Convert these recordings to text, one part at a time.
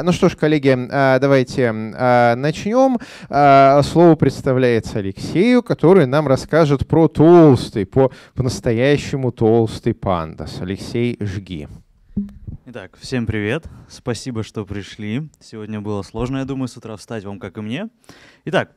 А, ну что ж, коллеги, а, давайте а, начнем. Слово представляется Алексею, который нам расскажет про толстый, по, по-настоящему толстый пандас. Алексей, жги. Итак, всем привет. Спасибо, что пришли. Сегодня было сложно, я думаю, с утра встать вам, как и мне. Итак,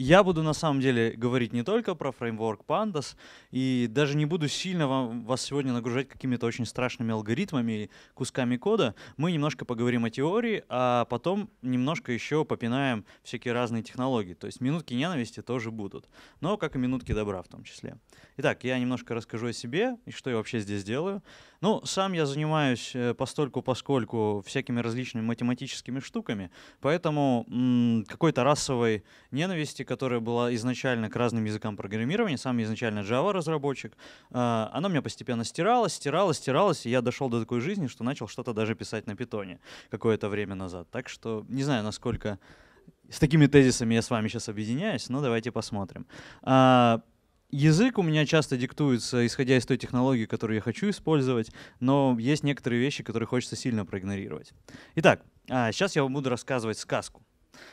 я буду на самом деле говорить не только про фреймворк Pandas, и даже не буду сильно вам, вас сегодня нагружать какими-то очень страшными алгоритмами и кусками кода. Мы немножко поговорим о теории, а потом немножко еще попинаем всякие разные технологии. То есть минутки ненависти тоже будут, но как и минутки добра в том числе. Итак, я немножко расскажу о себе и что я вообще здесь делаю. Ну, сам я занимаюсь э, постольку поскольку всякими различными математическими штуками, поэтому какой-то расовой ненависти которая была изначально к разным языкам программирования, сам изначально Java разработчик, а, она у меня постепенно стиралась, стиралась, стиралась, и я дошел до такой жизни, что начал что-то даже писать на питоне какое-то время назад. Так что не знаю, насколько с такими тезисами я с вами сейчас объединяюсь, но давайте посмотрим. А, язык у меня часто диктуется, исходя из той технологии, которую я хочу использовать, но есть некоторые вещи, которые хочется сильно проигнорировать. Итак, сейчас а, я вам буду рассказывать сказку.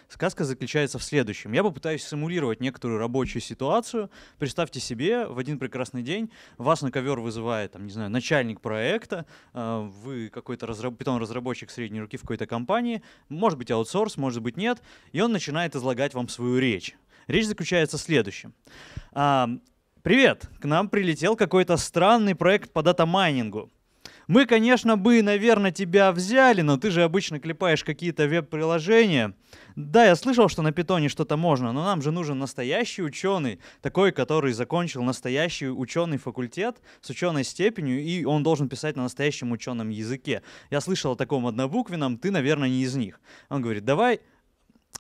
Сказка заключается в следующем. Я попытаюсь симулировать некоторую рабочую ситуацию. Представьте себе, в один прекрасный день вас на ковер вызывает, там, не знаю, начальник проекта, э, вы какой-то разраб... питон-разработчик средней руки в какой-то компании, может быть аутсорс, может быть нет, и он начинает излагать вам свою речь. Речь заключается в следующем. Привет! К нам прилетел какой-то странный проект по дата мы, конечно, бы, наверное, тебя взяли, но ты же обычно клепаешь какие-то веб-приложения. Да, я слышал, что на питоне что-то можно, но нам же нужен настоящий ученый, такой, который закончил настоящий ученый факультет с ученой степенью, и он должен писать на настоящем ученом языке. Я слышал о таком однобуквенном, ты, наверное, не из них. Он говорит, давай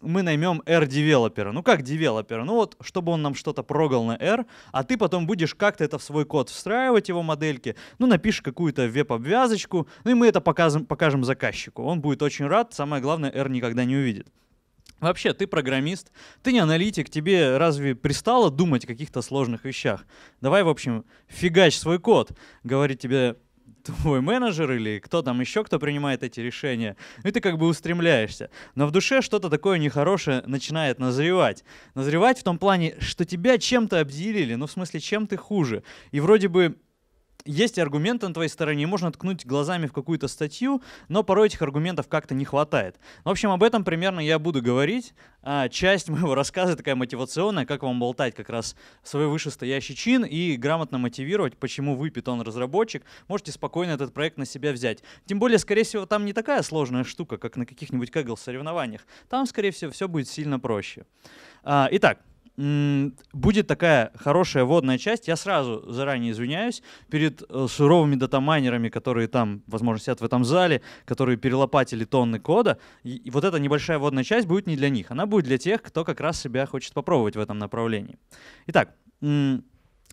мы наймем R-девелопера. Ну как девелопера? Ну вот, чтобы он нам что-то прогал на R, а ты потом будешь как-то это в свой код встраивать, его модельки, ну напишешь какую-то веб-обвязочку, ну и мы это покажем, покажем заказчику. Он будет очень рад, самое главное, R никогда не увидит. Вообще, ты программист, ты не аналитик, тебе разве пристало думать о каких-то сложных вещах? Давай, в общем, фигач свой код, говорит тебе твой менеджер или кто там еще, кто принимает эти решения. Ну и ты как бы устремляешься. Но в душе что-то такое нехорошее начинает назревать. Назревать в том плане, что тебя чем-то обделили, ну в смысле, чем ты хуже. И вроде бы есть аргументы на твоей стороне, можно ткнуть глазами в какую-то статью, но порой этих аргументов как-то не хватает. В общем, об этом примерно я буду говорить. А, часть моего рассказа такая мотивационная, как вам болтать как раз свой вышестоящий чин и грамотно мотивировать, почему вы питон-разработчик, можете спокойно этот проект на себя взять. Тем более, скорее всего, там не такая сложная штука, как на каких-нибудь Kaggle соревнованиях. Там, скорее всего, все будет сильно проще. А, итак, будет такая хорошая водная часть. Я сразу заранее извиняюсь перед э, суровыми датамайнерами, которые там, возможно, сидят в этом зале, которые перелопатили тонны кода. И, вот эта небольшая водная часть будет не для них. Она будет для тех, кто как раз себя хочет попробовать в этом направлении. Итак,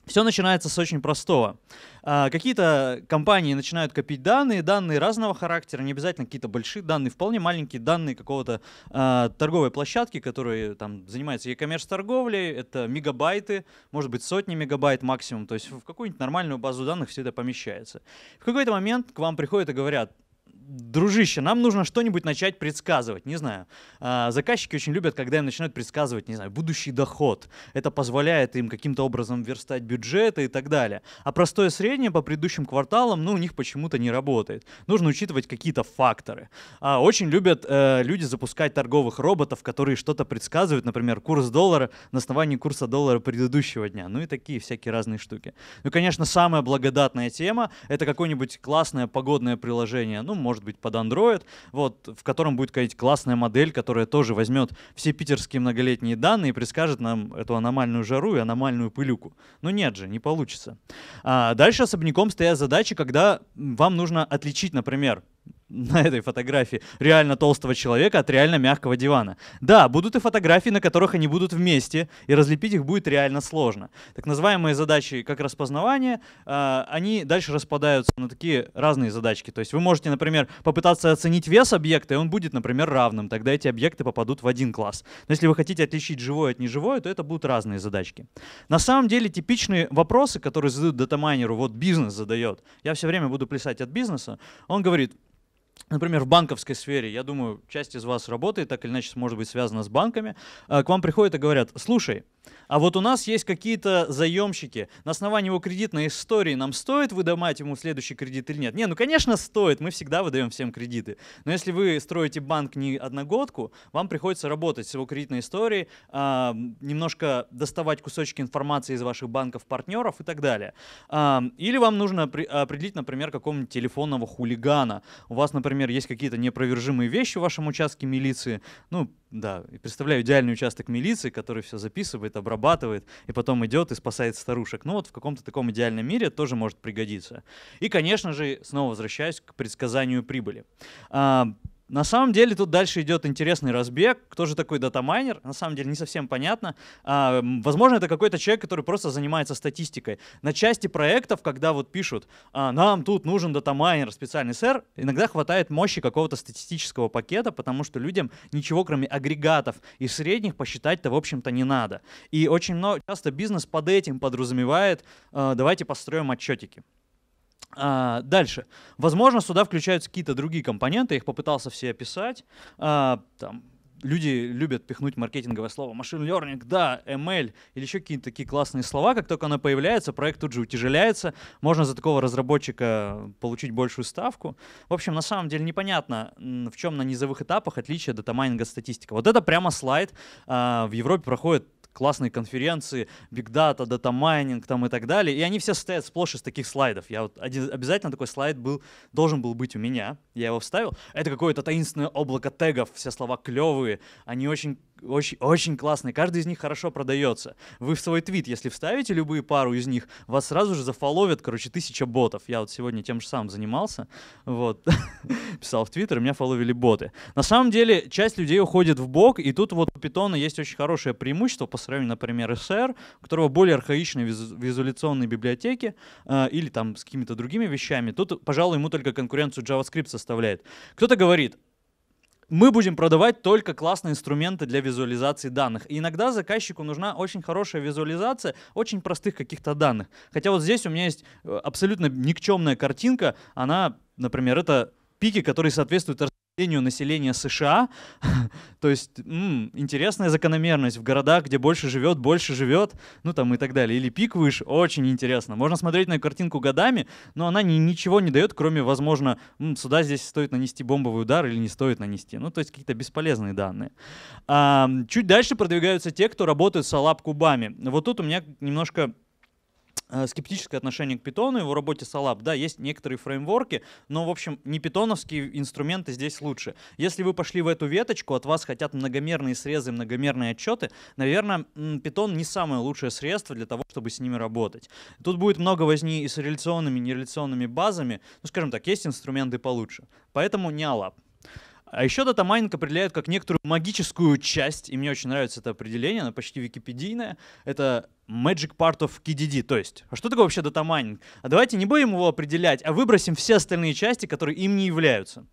все начинается с очень простого. А, какие-то компании начинают копить данные, данные разного характера, не обязательно какие-то большие данные, вполне маленькие данные какого-то а, торговой площадки, которая там занимается e-commerce торговлей, это мегабайты, может быть сотни мегабайт максимум, то есть в какую-нибудь нормальную базу данных все это помещается. В какой-то момент к вам приходят и говорят, дружище, нам нужно что-нибудь начать предсказывать, не знаю. А, заказчики очень любят, когда им начинают предсказывать, не знаю, будущий доход. Это позволяет им каким-то образом верстать бюджеты и так далее. А простое среднее по предыдущим кварталам, ну, у них почему-то не работает. Нужно учитывать какие-то факторы. А, очень любят э, люди запускать торговых роботов, которые что-то предсказывают, например, курс доллара на основании курса доллара предыдущего дня. Ну и такие всякие разные штуки. Ну, конечно, самая благодатная тема — это какое-нибудь классное погодное приложение. Ну, может может быть, под Android, вот, в котором будет какая-нибудь классная модель, которая тоже возьмет все питерские многолетние данные и предскажет нам эту аномальную жару и аномальную пылюку. Но нет же, не получится. А дальше особняком стоят задачи, когда вам нужно отличить, например, на этой фотографии реально толстого человека от реально мягкого дивана. Да, будут и фотографии, на которых они будут вместе, и разлепить их будет реально сложно. Так называемые задачи как распознавание, э, они дальше распадаются на такие разные задачки. То есть вы можете, например, попытаться оценить вес объекта, и он будет, например, равным. Тогда эти объекты попадут в один класс. Но если вы хотите отличить живое от неживое, то это будут разные задачки. На самом деле типичные вопросы, которые задают датамайнеру, вот бизнес задает. Я все время буду плясать от бизнеса. Он говорит, Например, в банковской сфере, я думаю, часть из вас работает, так или иначе, может быть, связана с банками. А, к вам приходят и говорят, слушай, а вот у нас есть какие-то заемщики. На основании его кредитной истории нам стоит выдавать ему следующий кредит или нет? Не, ну конечно стоит, мы всегда выдаем всем кредиты. Но если вы строите банк не одногодку, вам приходится работать с его кредитной историей, э, немножко доставать кусочки информации из ваших банков, партнеров и так далее. Э, или вам нужно при, определить, например, какого-нибудь телефонного хулигана. У вас, например, есть какие-то непровержимые вещи в вашем участке милиции. Ну, да, и представляю идеальный участок милиции, который все записывает, обрабатывает, и потом идет и спасает старушек. Ну вот в каком-то таком идеальном мире тоже может пригодиться. И, конечно же, снова возвращаюсь к предсказанию прибыли. А, на самом деле тут дальше идет интересный разбег. Кто же такой датамайнер? На самом деле не совсем понятно. А, возможно, это какой-то человек, который просто занимается статистикой. На части проектов, когда вот пишут, а, нам тут нужен датамайнер, специальный сэр, иногда хватает мощи какого-то статистического пакета, потому что людям ничего, кроме агрегатов и средних, посчитать-то, в общем-то, не надо. И очень много, часто бизнес под этим подразумевает, а, давайте построим отчетики. А, дальше. Возможно, сюда включаются какие-то другие компоненты, я их попытался все описать. А, там, люди любят пихнуть маркетинговое слово машин learning, да, ML или еще какие-то такие классные слова. Как только оно появляется, проект тут же утяжеляется. Можно за такого разработчика получить большую ставку. В общем, на самом деле непонятно, в чем на низовых этапах отличие датамайнинга статистика. Вот это прямо слайд. А, в Европе проходит классные конференции, Big Data, Data Mining там и так далее. И они все состоят сплошь из таких слайдов. Я вот один, обязательно такой слайд был, должен был быть у меня. Я его вставил. Это какое-то таинственное облако тегов, все слова клевые, они очень очень, очень классные, каждый из них хорошо продается. Вы в свой твит, если вставите любые пару из них, вас сразу же зафоловят, короче, тысяча ботов. Я вот сегодня тем же самым занимался, вот, писал в твиттер, меня фоловили боты. На самом деле, часть людей уходит в бок, и тут вот у питона есть очень хорошее преимущество по сравнению, например, SR, у которого более архаичные визу- визуализационные библиотеки э, или там с какими-то другими вещами. Тут, пожалуй, ему только конкуренцию JavaScript составляет. Кто-то говорит, мы будем продавать только классные инструменты для визуализации данных. И иногда заказчику нужна очень хорошая визуализация очень простых каких-то данных. Хотя вот здесь у меня есть э, абсолютно никчемная картинка. Она, например, это пики, которые соответствуют зрению населения США. То есть м, интересная закономерность. В городах, где больше живет, больше живет, ну там и так далее. Или пик выше, очень интересно. Можно смотреть на картинку годами, но она ни, ничего не дает, кроме, возможно, м, сюда здесь стоит нанести бомбовый удар или не стоит нанести. Ну то есть какие-то бесполезные данные. А, чуть дальше продвигаются те, кто работает с Алаб-Кубами. Вот тут у меня немножко Э, скептическое отношение к питону и его работе с алаб Да, есть некоторые фреймворки, но, в общем, не питоновские инструменты здесь лучше. Если вы пошли в эту веточку, от вас хотят многомерные срезы, многомерные отчеты, наверное, питон не самое лучшее средство для того, чтобы с ними работать. Тут будет много возни и с реляционными, и нереляционными базами. Ну, скажем так, есть инструменты получше. Поэтому не алаб А еще датамайнинг определяют как некоторую магическую часть, и мне очень нравится это определение, оно почти википедийное. Это Magic Part of KDD. То есть, а что такое вообще датамайнинг? А давайте не будем его определять, а выбросим все остальные части, которые им не являются.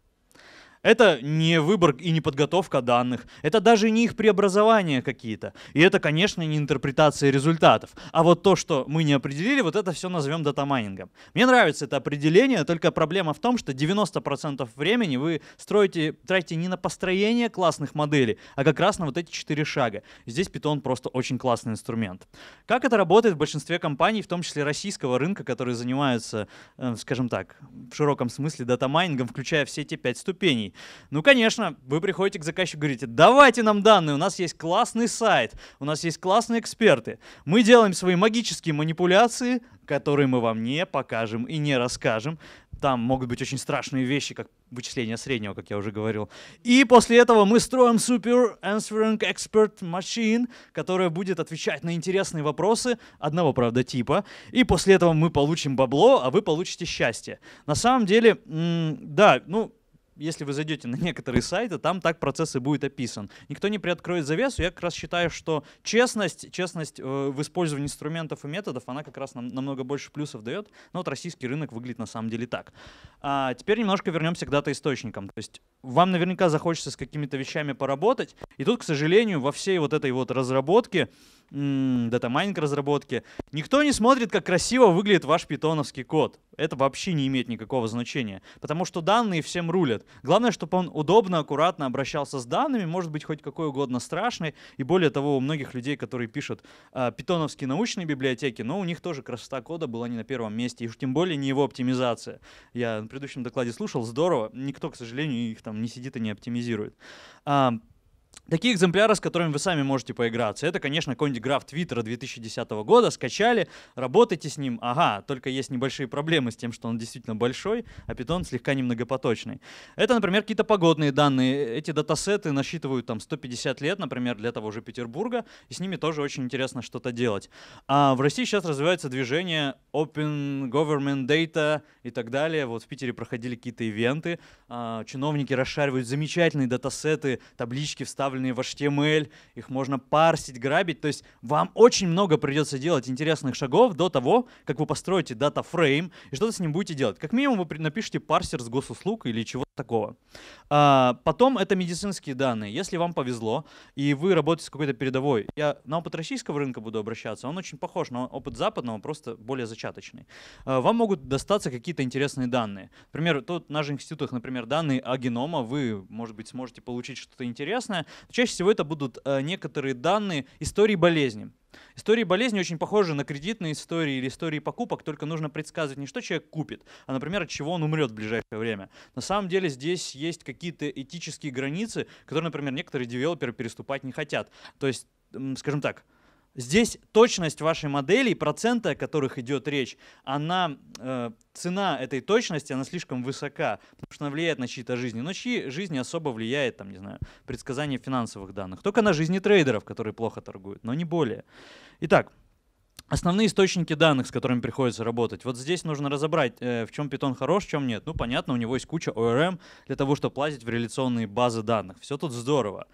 Это не выбор и не подготовка данных. Это даже не их преобразования какие-то. И это, конечно, не интерпретация результатов. А вот то, что мы не определили, вот это все назовем датамайнингом. Мне нравится это определение, только проблема в том, что 90% времени вы строите, тратите не на построение классных моделей, а как раз на вот эти четыре шага. Здесь Python просто очень классный инструмент. Как это работает в большинстве компаний, в том числе российского рынка, которые занимаются, э, скажем так, в широком смысле датамайнингом, включая все те пять ступеней? компаний. Ну, конечно, вы приходите к заказчику и говорите, давайте нам данные, у нас есть классный сайт, у нас есть классные эксперты. Мы делаем свои магические манипуляции, которые мы вам не покажем и не расскажем. Там могут быть очень страшные вещи, как вычисление среднего, как я уже говорил. И после этого мы строим Super Answering Expert Machine, которая будет отвечать на интересные вопросы одного, правда, типа. И после этого мы получим бабло, а вы получите счастье. На самом деле, да, ну, если вы зайдете на некоторые сайты, там так процесс и будет описан. Никто не приоткроет завесу. Я как раз считаю, что честность, честность э, в использовании инструментов и методов, она как раз нам намного больше плюсов дает. Но вот российский рынок выглядит на самом деле так. А теперь немножко вернемся к дата-источникам. То есть вам наверняка захочется с какими-то вещами поработать. И тут, к сожалению, во всей вот этой вот разработке, датамайнинг разработке, никто не смотрит, как красиво выглядит ваш питоновский код. Это вообще не имеет никакого значения, потому что данные всем рулят. Главное, чтобы он удобно, аккуратно обращался с данными, может быть, хоть какой угодно страшный. И более того, у многих людей, которые пишут э, питоновские научные библиотеки, но ну, у них тоже красота кода была не на первом месте, и уж тем более не его оптимизация. Я на предыдущем докладе слушал, здорово, никто, к сожалению, их там там не сидит и не оптимизирует. А, Такие экземпляры, с которыми вы сами можете поиграться, это, конечно, какой-нибудь граф Твиттера 2010 года, скачали, работайте с ним, ага, только есть небольшие проблемы с тем, что он действительно большой, а питон слегка немногопоточный. Это, например, какие-то погодные данные, эти датасеты насчитывают там 150 лет, например, для того же Петербурга, и с ними тоже очень интересно что-то делать. А в России сейчас развивается движение Open Government Data и так далее, вот в Питере проходили какие-то ивенты, а, чиновники расшаривают замечательные датасеты, таблички в вставленные в HTML, их можно парсить, грабить. То есть вам очень много придется делать интересных шагов до того, как вы построите датафрейм и что-то с ним будете делать. Как минимум вы напишите парсер с госуслуг или чего-то такого. А, потом это медицинские данные. Если вам повезло, и вы работаете с какой-то передовой, я на опыт российского рынка буду обращаться, он очень похож на опыт западного, просто более зачаточный. А, вам могут достаться какие-то интересные данные. Например, тут в наших институтах, например, данные о генома, вы, может быть, сможете получить что-то интересное. Чаще всего это будут а, некоторые данные истории болезни. Истории болезни очень похожи на кредитные истории или истории покупок, только нужно предсказывать не что человек купит, а, например, от чего он умрет в ближайшее время. На самом деле здесь есть какие-то этические границы, которые, например, некоторые девелоперы переступать не хотят. То есть, скажем так, Здесь точность вашей модели и проценты, о которых идет речь, она, э, цена этой точности, она слишком высока, потому что она влияет на чьи-то жизни. Но чьи жизни особо влияет, там, не знаю, предсказание финансовых данных. Только на жизни трейдеров, которые плохо торгуют, но не более. Итак, Основные источники данных, с которыми приходится работать. Вот здесь нужно разобрать, э, в чем питон хорош, в чем нет. Ну, понятно, у него есть куча ORM для того, чтобы платить в реляционные базы данных. Все тут здорово.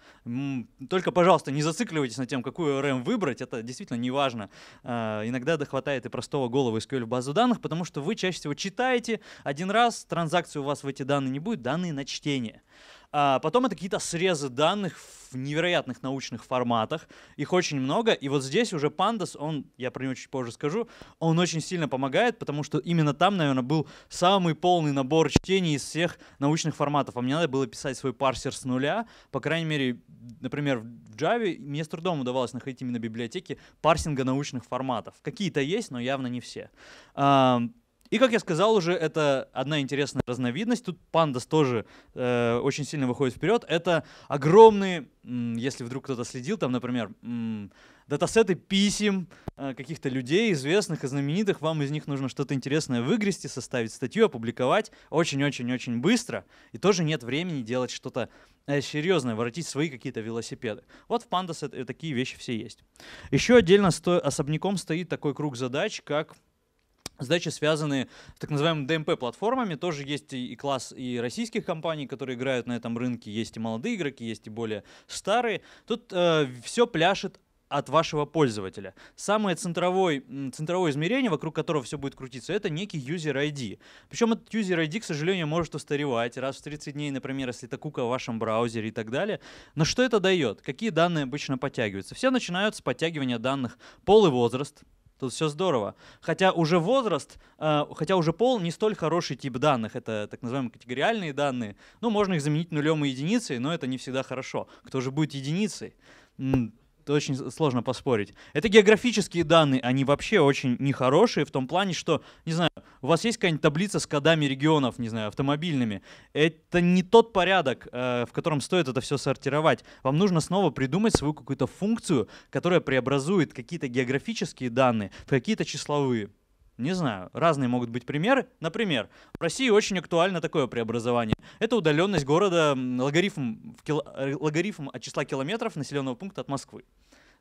Только, пожалуйста, не зацикливайтесь на тем, какую ORM выбрать. Это действительно не важно. Э, иногда дохватает и простого голого SQL в базу данных, потому что вы чаще всего читаете один раз, транзакции у вас в эти данные не будет, данные на чтение. А потом это какие-то срезы данных в невероятных научных форматах. Их очень много. И вот здесь уже Pandas, он, я про него чуть позже скажу, он очень сильно помогает, потому что именно там, наверное, был самый полный набор чтений из всех научных форматов. А мне надо было писать свой парсер с нуля. По крайней мере, например, в Java мне с трудом удавалось находить именно библиотеки парсинга научных форматов. Какие-то есть, но явно не все. И, как я сказал уже, это одна интересная разновидность. Тут пандас тоже э, очень сильно выходит вперед. Это огромные, если вдруг кто-то следил, там, например, датасеты писем э, каких-то людей, известных и знаменитых. Вам из них нужно что-то интересное выгрести, составить статью, опубликовать очень-очень-очень быстро. И тоже нет времени делать что-то э, серьезное, воротить свои какие-то велосипеды. Вот в пандас такие вещи все есть. Еще отдельно сто, особняком стоит такой круг задач, как Задачи связанные с так называемыми ДМП-платформами. Тоже есть и класс и российских компаний, которые играют на этом рынке. Есть и молодые игроки, есть и более старые. Тут э, все пляшет от вашего пользователя. Самое центровое, центровое измерение, вокруг которого все будет крутиться, это некий user ID. Причем этот user ID, к сожалению, может устаревать раз в 30 дней, например, если это кука в вашем браузере и так далее. Но что это дает? Какие данные обычно подтягиваются? Все начинают с подтягивания данных пол и возраст, Тут все здорово. Хотя уже возраст, э, хотя уже пол не столь хороший тип данных. Это так называемые категориальные данные. Ну, можно их заменить нулем и единицей, но это не всегда хорошо. Кто же будет единицей? тут очень сложно поспорить. Это географические данные, они вообще очень нехорошие в том плане, что, не знаю, у вас есть какая-нибудь таблица с кодами регионов, не знаю, автомобильными. Это не тот порядок, э, в котором стоит это все сортировать. Вам нужно снова придумать свою какую-то функцию, которая преобразует какие-то географические данные в какие-то числовые. Не знаю, разные могут быть примеры. Например, в России очень актуально такое преобразование. Это удаленность города логарифм, в кило, э, логарифм от числа километров населенного пункта от Москвы.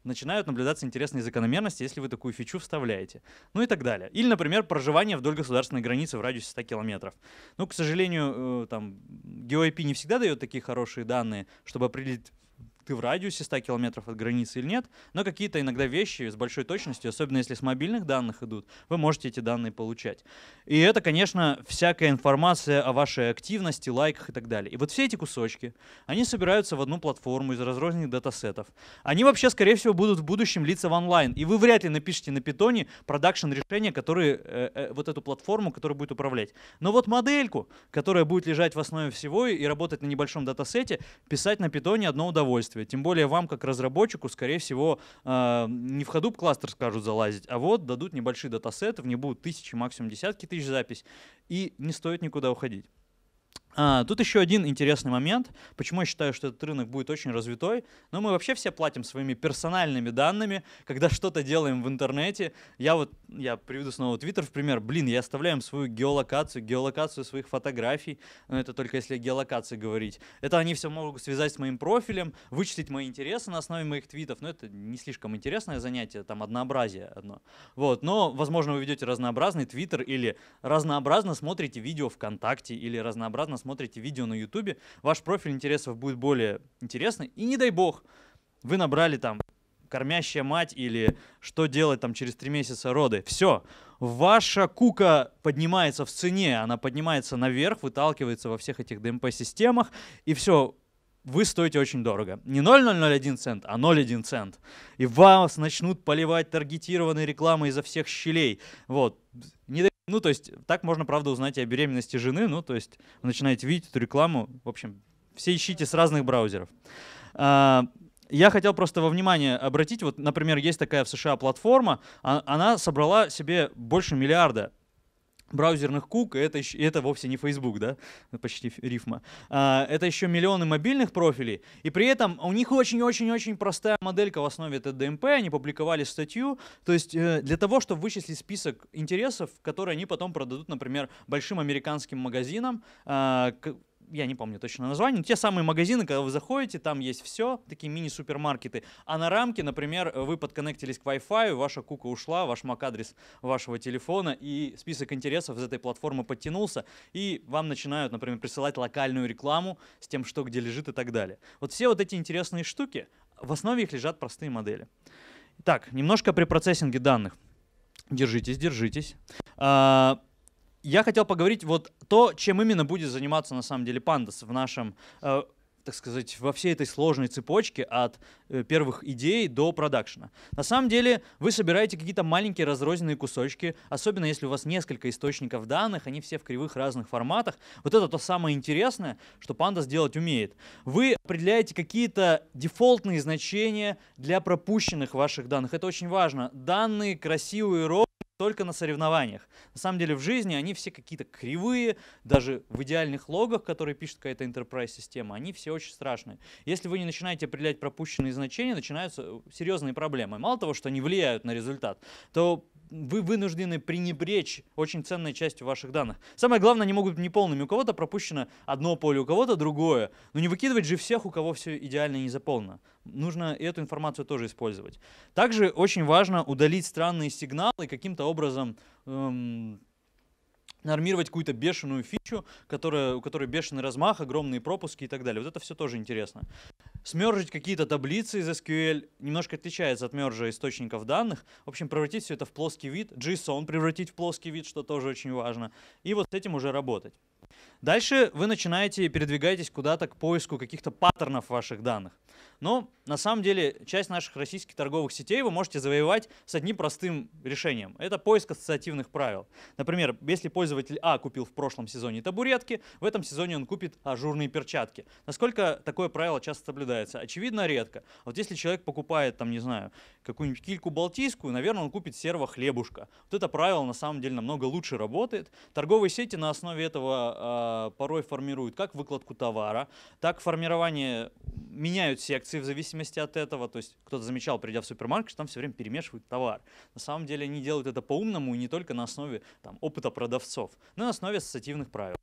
Начинают наблюдаться интересные закономерности, если вы такую фичу вставляете. Ну и так далее. Или, например, проживание вдоль государственной границы в радиусе 100 километров. Ну, к сожалению, э, там GOIP не всегда дает такие хорошие данные, чтобы определить ты в радиусе 100 километров от границы или нет, но какие-то иногда вещи с большой точностью, особенно если с мобильных данных идут, вы можете эти данные получать. И это, конечно, всякая информация о вашей активности, лайках и так далее. И вот все эти кусочки, они собираются в одну платформу из разрозненных датасетов. Они вообще, скорее всего, будут в будущем литься в онлайн, и вы вряд ли напишите на питоне продакшн решение которое э, э, вот эту платформу, которая будет управлять. Но вот модельку, которая будет лежать в основе всего и работать на небольшом датасете, писать на питоне одно удовольствие действия. Тем более вам, как разработчику, скорее всего, э, не в ходу кластер скажут залазить, а вот дадут небольшие датасеты, в них будут тысячи, максимум десятки тысяч запись, и не стоит никуда уходить. А, тут еще один интересный момент, почему я считаю, что этот рынок будет очень развитой. Но ну, мы вообще все платим своими персональными данными, когда что-то делаем в интернете. Я вот, я приведу снова Твиттер в пример. Блин, я оставляю свою геолокацию, геолокацию своих фотографий. Но это только если о геолокации говорить. Это они все могут связать с моим профилем, вычислить мои интересы на основе моих твитов. Но это не слишком интересное занятие, там однообразие одно. Вот, но, возможно, вы ведете разнообразный Твиттер или разнообразно смотрите видео ВКонтакте или разнообразно смотрите видео на YouTube, ваш профиль интересов будет более интересный. И не дай бог, вы набрали там кормящая мать или что делать там через три месяца роды. Все, ваша кука поднимается в цене, она поднимается наверх, выталкивается во всех этих ДМП-системах, и все, вы стоите очень дорого. Не 0,001 цент, а 0,1 цент. И вас начнут поливать таргетированной рекламой изо всех щелей. Вот. Не ну, то есть, так можно, правда, узнать и о беременности жены. Ну, то есть, вы начинаете видеть эту рекламу. В общем, все ищите с разных браузеров. А, я хотел просто во внимание обратить, вот, например, есть такая в США платформа, а, она собрала себе больше миллиарда браузерных кук, и это, и это вовсе не Facebook, да, почти рифма. А, это еще миллионы мобильных профилей, и при этом у них очень-очень-очень простая моделька в основе это ДМП, они публиковали статью, то есть э, для того, чтобы вычислить список интересов, которые они потом продадут, например, большим американским магазинам, а, я не помню точно название, но те самые магазины, когда вы заходите, там есть все, такие мини-супермаркеты. А на рамке, например, вы подконнектились к Wi-Fi, ваша кука ушла, ваш MAC-адрес вашего телефона, и список интересов из этой платформы подтянулся, и вам начинают, например, присылать локальную рекламу с тем, что где лежит и так далее. Вот все вот эти интересные штуки, в основе их лежат простые модели. Так, немножко при процессинге данных. Держитесь, держитесь. А, я хотел поговорить вот то, чем именно будет заниматься на самом деле Пандас в нашем, э, так сказать, во всей этой сложной цепочке от э, первых идей до продакшена. На самом деле вы собираете какие-то маленькие разрозненные кусочки, особенно если у вас несколько источников данных, они все в кривых разных форматах. Вот это то самое интересное, что Pandas делать умеет. Вы определяете какие-то дефолтные значения для пропущенных ваших данных. Это очень важно. Данные красивые, ровные, только на соревнованиях. На самом деле в жизни они все какие-то кривые, даже в идеальных логах, которые пишет какая-то enterprise-система, они все очень страшные. Если вы не начинаете определять пропущенные значения, начинаются э, серьезные проблемы. Мало того, что они влияют на результат, то вы вынуждены пренебречь очень ценной частью ваших данных. Самое главное, они могут быть неполными. У кого-то пропущено одно поле, у кого-то другое. Но не выкидывать же всех, у кого все идеально не заполнено. Нужно эту информацию тоже использовать. Также очень важно удалить странные сигналы каким-то образом эм, нормировать какую-то бешеную фичу, которая, у которой бешеный размах, огромные пропуски и так далее. Вот это все тоже интересно. Смержить какие-то таблицы из SQL немножко отличается от мержа источников данных. В общем, превратить все это в плоский вид, JSON превратить в плоский вид, что тоже очень важно, и вот с этим уже работать. Дальше вы начинаете, передвигаетесь куда-то к поиску каких-то паттернов ваших данных. Но на самом деле часть наших российских торговых сетей вы можете завоевать с одним простым решением. Это поиск ассоциативных правил. Например, если пользователь А купил в прошлом сезоне табуретки, в этом сезоне он купит ажурные перчатки. Насколько такое правило часто соблюдается? Очевидно, редко. А вот если человек покупает, там, не знаю, какую-нибудь кильку балтийскую, наверное, он купит серого хлебушка. Вот это правило на самом деле намного лучше работает. Торговые сети на основе этого а, Э, порой формируют как выкладку товара, так формирование меняют секции в зависимости от этого. То есть кто-то замечал, придя в супермаркет, что там все время перемешивают товар. На самом деле они делают это по-умному и не только на основе там, опыта продавцов, но и на основе ассоциативных правил.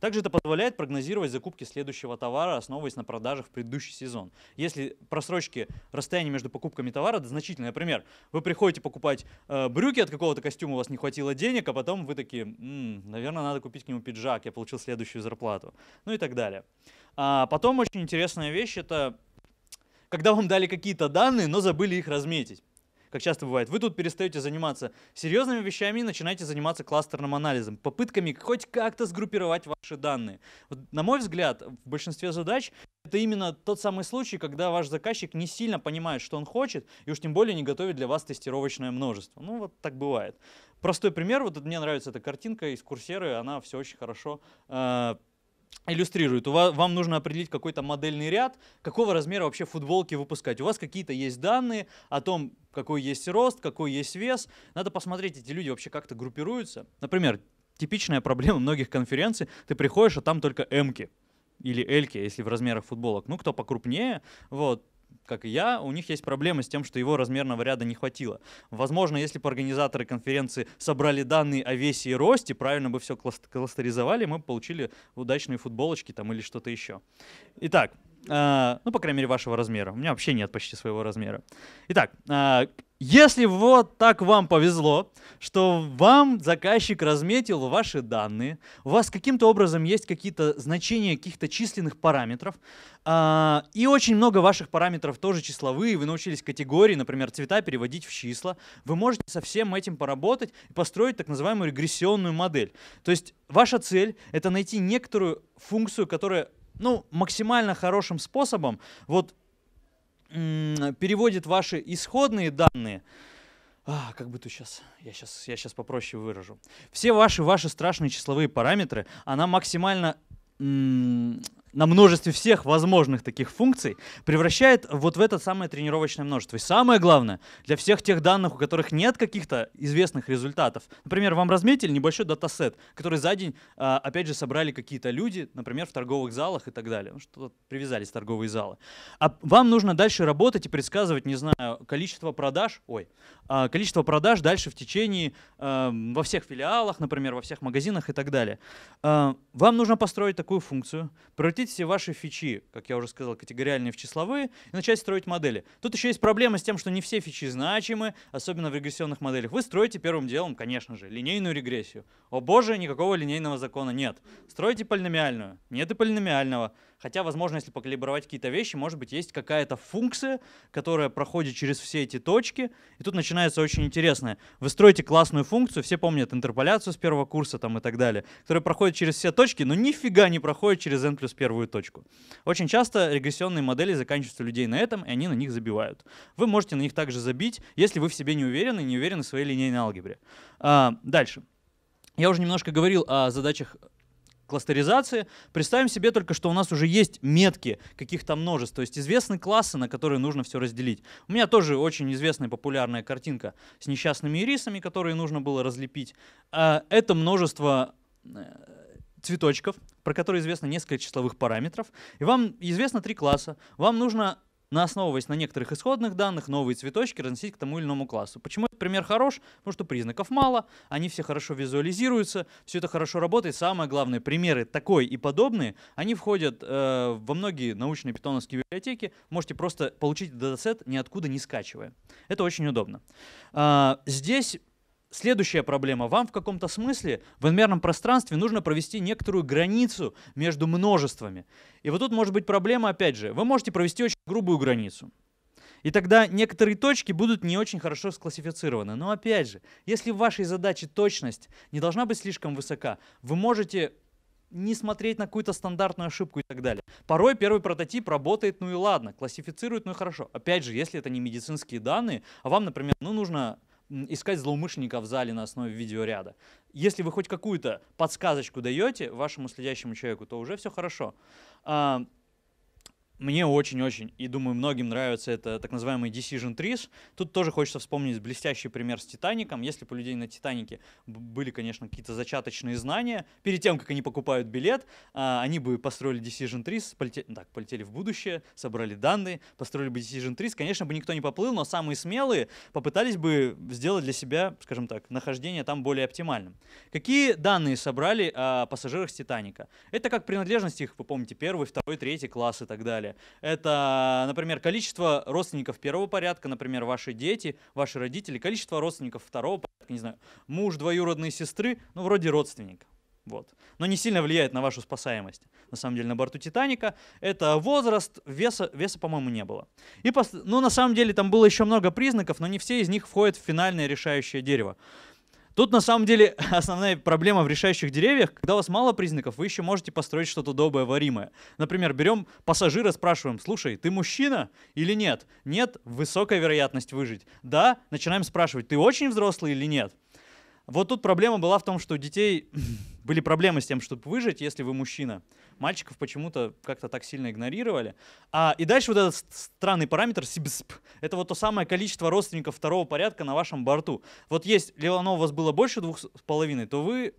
Также это позволяет прогнозировать закупки следующего товара, основываясь на продажах в предыдущий сезон. Если просрочки расстояния между покупками товара значительное, например, вы приходите покупать э, брюки от какого-то костюма, у вас не хватило денег, а потом вы такие, м-м, наверное, надо купить к нему пиджак, я получил следующую зарплату, ну и так далее. А потом очень интересная вещь это когда вам дали какие-то данные, но забыли их разметить как часто бывает, вы тут перестаете заниматься серьезными вещами и начинаете заниматься кластерным анализом, попытками хоть как-то сгруппировать ваши данные. Вот, на мой взгляд, в большинстве задач это именно тот самый случай, когда ваш заказчик не сильно понимает, что он хочет, и уж тем более не готовит для вас тестировочное множество. Ну, вот так бывает. Простой пример, вот мне нравится эта картинка из курсеры, она все очень хорошо э, иллюстрирует. У вас, вам нужно определить какой-то модельный ряд, какого размера вообще футболки выпускать. У вас какие-то есть данные о том, какой есть рост, какой есть вес. Надо посмотреть, эти люди вообще как-то группируются. Например, типичная проблема многих конференций. Ты приходишь, а там только эмки или эльки, если в размерах футболок. Ну, кто покрупнее, вот, как и я, у них есть проблемы с тем, что его размерного ряда не хватило. Возможно, если бы организаторы конференции собрали данные о весе и росте, правильно бы все кластеризовали, мы бы получили удачные футболочки там или что-то еще. Итак, а, ну, по крайней мере, вашего размера. У меня вообще нет почти своего размера. Итак, а, если вот так вам повезло, что вам заказчик разметил ваши данные, у вас каким-то образом есть какие-то значения каких-то численных параметров, а, и очень много ваших параметров тоже числовые, вы научились категории, например, цвета переводить в числа, вы можете со всем этим поработать и построить так называемую регрессионную модель. То есть ваша цель — это найти некоторую функцию, которая ну, максимально хорошим способом вот переводит ваши исходные данные. А, как бы тут сейчас, я сейчас, я сейчас попроще выражу. Все ваши, ваши страшные числовые параметры, она максимально на множестве всех возможных таких функций превращает вот в это самое тренировочное множество. И самое главное, для всех тех данных, у которых нет каких-то известных результатов. Например, вам разметили небольшой датасет, который за день, а, опять же, собрали какие-то люди, например, в торговых залах и так далее. Ну, что привязались торговые залы. А вам нужно дальше работать и предсказывать, не знаю, количество продаж, ой, а, количество продаж дальше в течение, а, во всех филиалах, например, во всех магазинах и так далее. Вам нужно построить такую функцию, превратить все ваши фичи, как я уже сказал, категориальные в числовые, и начать строить модели. Тут еще есть проблема с тем, что не все фичи значимы, особенно в регрессионных моделях. Вы строите первым делом, конечно же, линейную регрессию. О боже, никакого линейного закона нет. Строите полиномиальную. Нет и полиномиального. Хотя, возможно, если покалибровать какие-то вещи, может быть, есть какая-то функция, которая проходит через все эти точки. И тут начинается очень интересное. Вы строите классную функцию, все помнят интерполяцию с первого курса там и так далее, которая проходит через все точки, но нифига не проходит через n плюс первую точку. Очень часто регрессионные модели заканчиваются людей на этом, и они на них забивают. Вы можете на них также забить, если вы в себе не уверены, не уверены в своей линейной алгебре. А, дальше. Я уже немножко говорил о задачах кластеризации, представим себе только, что у нас уже есть метки каких-то множеств, то есть известны классы, на которые нужно все разделить. У меня тоже очень известная популярная картинка с несчастными ирисами, которые нужно было разлепить. А, это множество э, цветочков, про которые известно несколько числовых параметров, и вам известно три класса. Вам нужно на основываясь на некоторых исходных данных, новые цветочки разносить к тому или иному классу. Почему этот пример хорош? Потому что признаков мало, они все хорошо визуализируются, все это хорошо работает. Самое главное, примеры такой и подобные, они входят э, во многие научные питоновские библиотеки. Можете просто получить датасет ниоткуда не скачивая. Это очень удобно. Э, здесь Следующая проблема. Вам в каком-то смысле в инмерном пространстве нужно провести некоторую границу между множествами. И вот тут может быть проблема, опять же, вы можете провести очень грубую границу. И тогда некоторые точки будут не очень хорошо склассифицированы. Но опять же, если в вашей задаче точность не должна быть слишком высока, вы можете не смотреть на какую-то стандартную ошибку и так далее. Порой первый прототип работает, ну и ладно, классифицирует, ну и хорошо. Опять же, если это не медицинские данные, а вам, например, ну нужно искать злоумышленника в зале на основе видеоряда. Если вы хоть какую-то подсказочку даете вашему следящему человеку, то уже все хорошо. А, мне очень-очень, и думаю, многим нравится это так называемый decision trees. Тут тоже хочется вспомнить блестящий пример с Титаником. Если бы у людей на Титанике были, конечно, какие-то зачаточные знания, перед тем, как они покупают билет, а, они бы построили decision trees, полетели, так, полетели в будущее, собрали данные, построили бы decision trees. Конечно бы никто не поплыл, но самые смелые попытались бы сделать для себя, скажем так, нахождение там более оптимальным. Какие данные собрали о пассажирах с Титаника? Это как принадлежность их, вы помните, первый, второй, третий класс и так далее далее. Это, например, количество родственников первого порядка, например, ваши дети, ваши родители, количество родственников второго порядка, не знаю, муж, двоюродные сестры, ну, вроде родственник. Вот. Но не сильно влияет на вашу спасаемость. На самом деле, на борту Титаника это возраст, веса, веса по-моему, не было. И, ну, на самом деле, там было еще много признаков, но не все из них входят в финальное решающее дерево. Тут на самом деле основная проблема в решающих деревьях, когда у вас мало признаков, вы еще можете построить что-то доброе, варимое. Например, берем пассажира, спрашиваем, слушай, ты мужчина или нет? Нет, высокая вероятность выжить. Да, начинаем спрашивать, ты очень взрослый или нет? Вот тут проблема была в том, что у детей были проблемы с тем, чтобы выжить, если вы мужчина. Мальчиков почему-то как-то так сильно игнорировали. А, и дальше вот этот странный параметр СИБСП. Это вот то самое количество родственников второго порядка на вашем борту. Вот есть, оно у вас было больше двух с половиной, то вы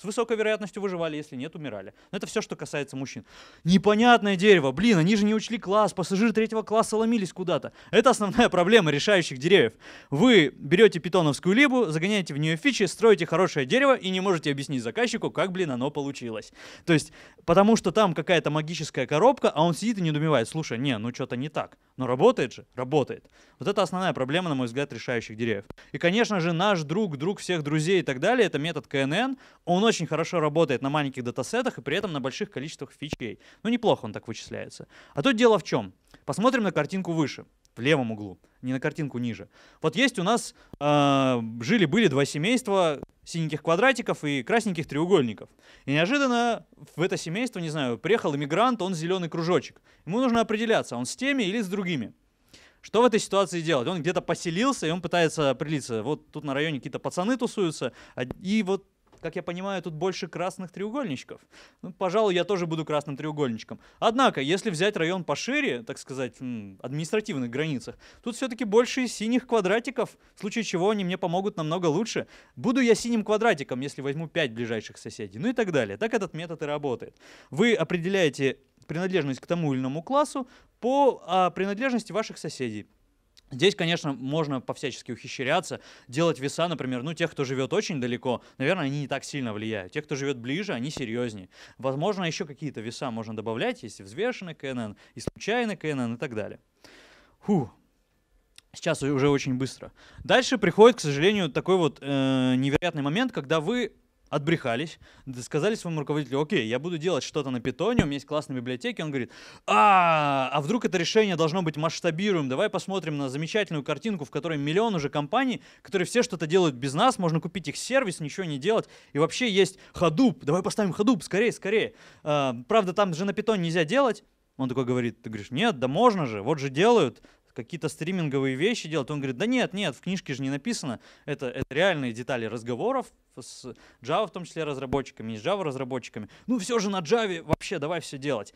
с высокой вероятностью выживали, если нет, умирали. Но это все, что касается мужчин. Непонятное дерево. Блин, они же не учли класс, пассажиры третьего класса ломились куда-то. Это основная проблема решающих деревьев. Вы берете питоновскую либу, загоняете в нее фичи, строите хорошее дерево и не можете объяснить заказчику, как, блин, оно получилось. То есть, потому что там какая-то магическая коробка, а он сидит и недоумевает. Слушай, не, ну что-то не так. Но работает же? Работает. Вот это основная проблема, на мой взгляд, решающих деревьев. И, конечно же, наш друг, друг всех друзей и так далее, это метод КНН. Он очень хорошо работает на маленьких датасетах и при этом на больших количествах фичей. Ну, неплохо он так вычисляется. А тут дело в чем? Посмотрим на картинку выше, в левом углу, не на картинку ниже. Вот есть у нас, э, жили-были два семейства синеньких квадратиков и красненьких треугольников. И неожиданно в это семейство, не знаю, приехал иммигрант, он зеленый кружочек. Ему нужно определяться, он с теми или с другими. Что в этой ситуации делать? Он где-то поселился, и он пытается определиться. Вот тут на районе какие-то пацаны тусуются, а, и вот как я понимаю, тут больше красных треугольничков. Ну, пожалуй, я тоже буду красным треугольничком. Однако, если взять район пошире, так сказать, административных границах, тут все-таки больше синих квадратиков, в случае чего они мне помогут намного лучше. Буду я синим квадратиком, если возьму 5 ближайших соседей, ну и так далее. Так этот метод и работает. Вы определяете принадлежность к тому или иному классу по а, принадлежности ваших соседей. Здесь, конечно, можно по-всячески ухищряться, делать веса, например, ну, тех, кто живет очень далеко, наверное, они не так сильно влияют. Те, кто живет ближе, они серьезнее. Возможно, еще какие-то веса можно добавлять, есть и взвешенный КНН, и случайный КНН, и так далее. Фу, сейчас уже очень быстро. Дальше приходит, к сожалению, такой вот э, невероятный момент, когда вы отбрехались, сказали своему руководителю, окей, я буду делать что-то на питоне, у меня есть классные библиотеки, он говорит, а, а вдруг это решение должно быть масштабируем, давай посмотрим на замечательную картинку, в которой миллион уже компаний, которые все что-то делают без нас, можно купить их сервис, ничего не делать, и вообще есть ходуп. давай поставим ходуп. скорее, скорее. А, правда, там же на питоне нельзя делать, он такой говорит, ты говоришь, нет, да можно же, вот же делают какие-то стриминговые вещи делать. Он говорит, да нет, нет, в книжке же не написано. Это, это реальные детали разговоров с Java, в том числе разработчиками, и с Java разработчиками. Ну все же на Java вообще давай все делать.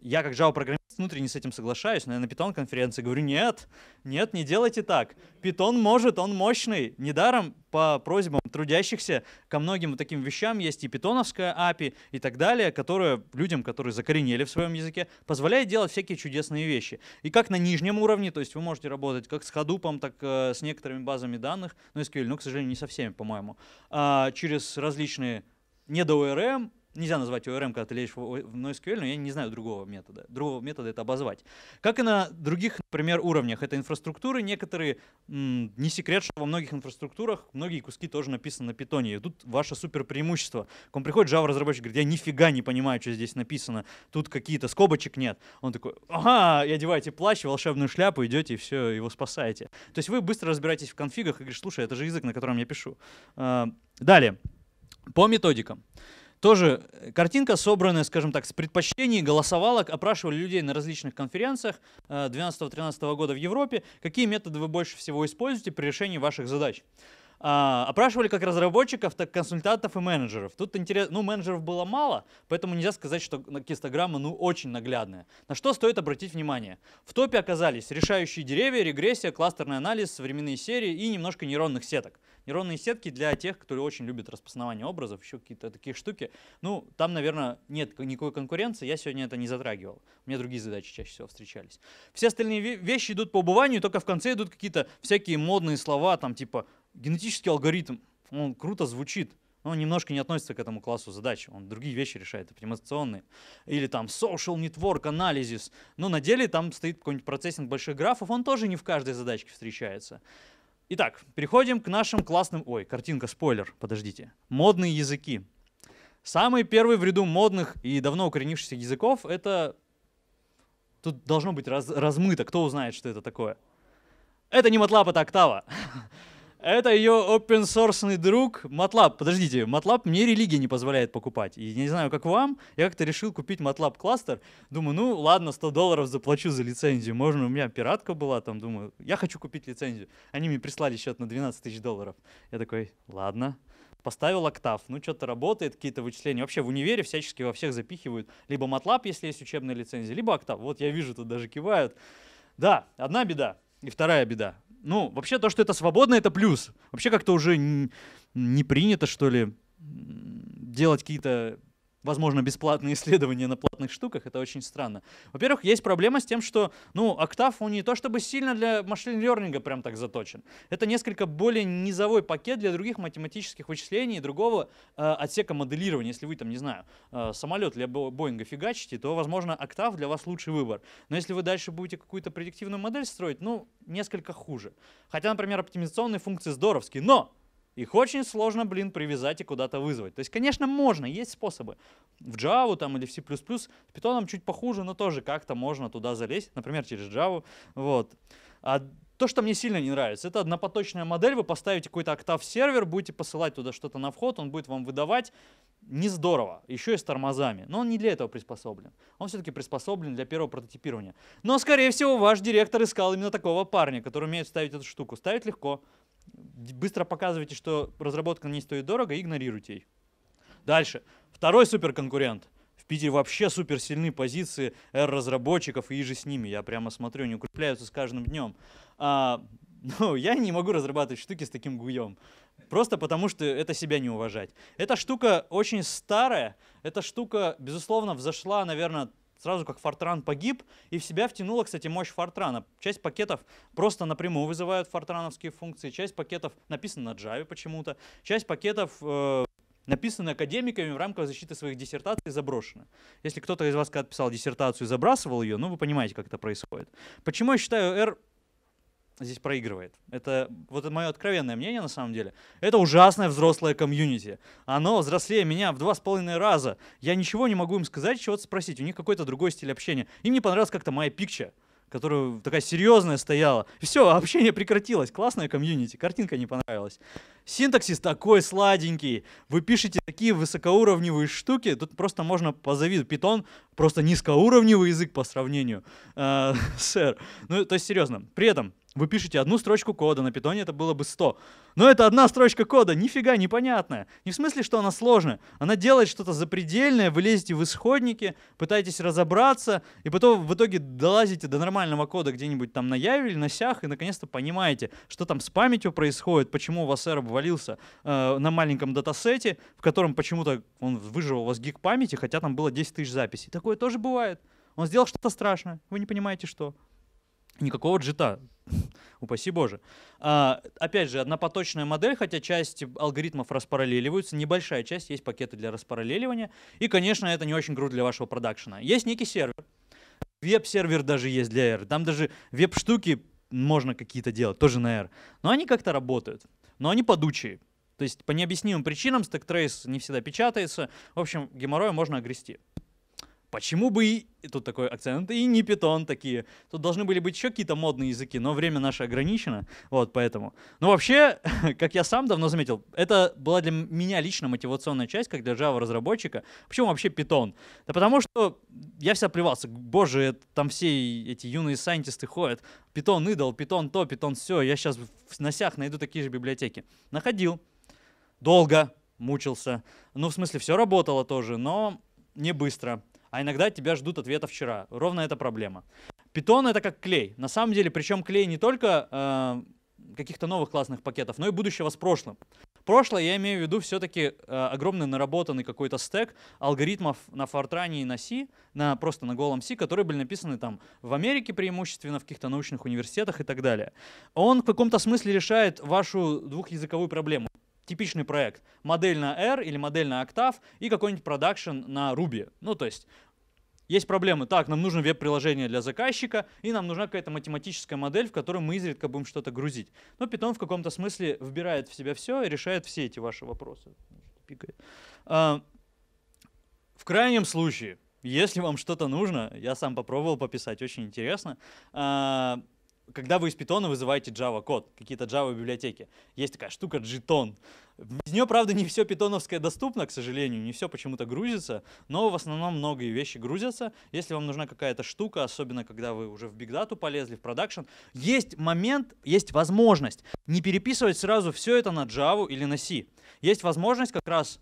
Я как Java программист внутренне с этим соглашаюсь, но я на питон-конференции говорю, нет, нет, не делайте так. Питон может, он мощный. Недаром по просьбам трудящихся ко многим таким вещам есть и питоновская API и так далее, которая людям, которые закоренели в своем языке, позволяет делать всякие чудесные вещи. И как на нижнем уровне, то есть вы можете работать как с Hadoop, так э, с некоторыми базами данных, но SQL, но, ну, к сожалению, не со всеми, по-моему, а, через различные не до ORM, Нельзя назвать ORM, когда ты лезешь в NoSQL, но я не знаю другого метода. Другого метода это обозвать. Как и на других, например, уровнях этой инфраструктуры, некоторые, не секрет, что во многих инфраструктурах многие куски тоже написаны на питоне. И тут ваше супер преимущество. К вам приходит Java-разработчик, говорит, я нифига не понимаю, что здесь написано. Тут какие-то скобочек нет. Он такой, ага, и одеваете плащ, волшебную шляпу, идете и все, его спасаете. То есть вы быстро разбираетесь в конфигах и говоришь, слушай, это же язык, на котором я пишу. Э, далее. По методикам. Тоже э, картинка, собранная, скажем так, с предпочтений, голосовалок, опрашивали людей на различных конференциях 12-13 э, года в Европе, какие методы вы больше всего используете при решении ваших задач. А, опрашивали как разработчиков, так консультантов и менеджеров. Тут интересно, ну, менеджеров было мало, поэтому нельзя сказать, что кистограмма, ну, очень наглядная. На что стоит обратить внимание? В топе оказались решающие деревья, регрессия, кластерный анализ, временные серии и немножко нейронных сеток. Нейронные сетки для тех, кто очень любит распознавание образов, еще какие-то такие штуки. Ну, там, наверное, нет никакой конкуренции, я сегодня это не затрагивал. У меня другие задачи чаще всего встречались. Все остальные вещи идут по убыванию, только в конце идут какие-то всякие модные слова, там, типа генетический алгоритм, он круто звучит, но он немножко не относится к этому классу задач. Он другие вещи решает, оптимизационные. Или там social network analysis. Но на деле там стоит какой-нибудь процессинг больших графов, он тоже не в каждой задачке встречается. Итак, переходим к нашим классным... Ой, картинка, спойлер, подождите. Модные языки. Самый первый в ряду модных и давно укоренившихся языков — это... Тут должно быть раз, размыто, кто узнает, что это такое. Это не MATLAB, это Октава. Это ее open source друг MATLAB. Подождите, MATLAB мне религия не позволяет покупать. И не знаю, как вам, я как-то решил купить MATLAB кластер. Думаю, ну ладно, 100 долларов заплачу за лицензию. Можно, у меня пиратка была там, думаю, я хочу купить лицензию. Они мне прислали счет на 12 тысяч долларов. Я такой, ладно, поставил октав, ну что-то работает, какие-то вычисления. Вообще в универе всячески во всех запихивают. Либо MATLAB, если есть учебная лицензия, либо октав. Вот я вижу, тут даже кивают. Да, одна беда. И вторая беда. Ну, вообще то, что это свободно, это плюс. Вообще как-то уже не принято, что ли, делать какие-то возможно, бесплатные исследования на платных штуках, это очень странно. Во-первых, есть проблема с тем, что, ну, Octave, он не то чтобы сильно для машин-лернинга прям так заточен. Это несколько более низовой пакет для других математических вычислений и другого э, отсека моделирования. Если вы там, не знаю, э, самолет для Боинга фигачите, то, возможно, Octave для вас лучший выбор. Но если вы дальше будете какую-то предиктивную модель строить, ну, несколько хуже. Хотя, например, оптимизационные функции здоровские, но их очень сложно, блин, привязать и куда-то вызвать. То есть, конечно, можно, есть способы. В Java там или в C++, с Python чуть похуже, но тоже как-то можно туда залезть, например, через Java. Вот. А то, что мне сильно не нравится, это однопоточная модель, вы поставите какой-то октав сервер, будете посылать туда что-то на вход, он будет вам выдавать, не здорово, еще и с тормозами. Но он не для этого приспособлен. Он все-таки приспособлен для первого прототипирования. Но, скорее всего, ваш директор искал именно такого парня, который умеет ставить эту штуку. Ставить легко, быстро показывайте, что разработка не стоит дорого, и игнорируйте их. Дальше. Второй суперконкурент. В Питере вообще супер позиции R-разработчиков и иже с ними. Я прямо смотрю, они укрепляются с каждым днем. А, ну, я не могу разрабатывать штуки с таким гуем. Просто потому, что это себя не уважать. Эта штука очень старая. Эта штука, безусловно, взошла, наверное, сразу как Fortran погиб, и в себя втянула, кстати, мощь Fortran. Часть пакетов просто напрямую вызывают фортрановские функции, часть пакетов написана на Java почему-то, часть пакетов э, написаны академиками в рамках защиты своих диссертаций заброшена. Если кто-то из вас когда писал диссертацию и забрасывал ее, ну вы понимаете, как это происходит. Почему я считаю R здесь проигрывает. Это вот это мое откровенное мнение на самом деле. Это ужасное взрослое комьюнити. Оно взрослее меня в два с половиной раза. Я ничего не могу им сказать, чего-то спросить. У них какой-то другой стиль общения. Им не понравилась как-то моя пикча которая такая серьезная стояла. все, общение прекратилось. Классная комьюнити, картинка не понравилась. Синтаксис такой сладенький. Вы пишете такие высокоуровневые штуки, тут просто можно позавидовать. Питон просто низкоуровневый язык по сравнению э, сэр. Ну, то есть серьезно. При этом вы пишете одну строчку кода, на питоне это было бы 100. Но это одна строчка кода, нифига непонятная. Не в смысле, что она сложная. Она делает что-то запредельное, вы лезете в исходники, пытаетесь разобраться, и потом в итоге долазите до нормального кода где-нибудь там на Яве или на Сях, и наконец-то понимаете, что там с памятью происходит, почему у вас R обвалился э, на маленьком датасете, в котором почему-то он выжил у вас гиг памяти, хотя там было 10 тысяч записей. Такое тоже бывает. Он сделал что-то страшное, вы не понимаете, что. Никакого джита, упаси боже. А, опять же, однопоточная модель, хотя часть алгоритмов распараллеливаются, небольшая часть, есть пакеты для распараллеливания, и, конечно, это не очень круто для вашего продакшена. Есть некий сервер, веб-сервер даже есть для R, там даже веб-штуки можно какие-то делать, тоже на R, но они как-то работают, но они подучие. То есть по необъяснимым причинам стек-трейс не всегда печатается. В общем, геморроя можно огрести. Почему бы и... тут такой акцент, и не питон такие. Тут должны были быть еще какие-то модные языки, но время наше ограничено, вот поэтому. Но вообще, как я сам давно заметил, это была для меня лично мотивационная часть, как для Java-разработчика. Почему вообще питон? Да потому что я вся плевался, боже, там все эти юные сайентисты ходят, питон идол, питон то, питон все, я сейчас в носях найду такие же библиотеки. Находил. Долго мучился. Ну, в смысле, все работало тоже, но не быстро а иногда тебя ждут ответа вчера. Ровно эта проблема. Питон это как клей. На самом деле, причем клей не только э, каких-то новых классных пакетов, но и будущего с прошлым. Прошлое я имею в виду все-таки э, огромный наработанный какой-то стек алгоритмов на Fortran и на C, на, просто на голом C, которые были написаны там в Америке преимущественно, в каких-то научных университетах и так далее. Он в каком-то смысле решает вашу двухязыковую проблему типичный проект. Модель на R или модель на Octave и какой-нибудь продакшн на Ruby. Ну, то есть есть проблемы. Так, нам нужно веб-приложение для заказчика, и нам нужна какая-то математическая модель, в которой мы изредка будем что-то грузить. Но Python в каком-то смысле вбирает в себя все и решает все эти ваши вопросы. А, в крайнем случае, если вам что-то нужно, я сам попробовал пописать, очень интересно. А, когда вы из питона вызываете Java код, какие-то Java библиотеки, есть такая штука JSON. Из нее, правда, не все питоновское доступно, к сожалению, не все почему-то грузится, но в основном многие вещи грузятся. Если вам нужна какая-то штука, особенно когда вы уже в Big Data полезли, в продакшн, есть момент, есть возможность не переписывать сразу все это на Java или на C. Есть возможность как раз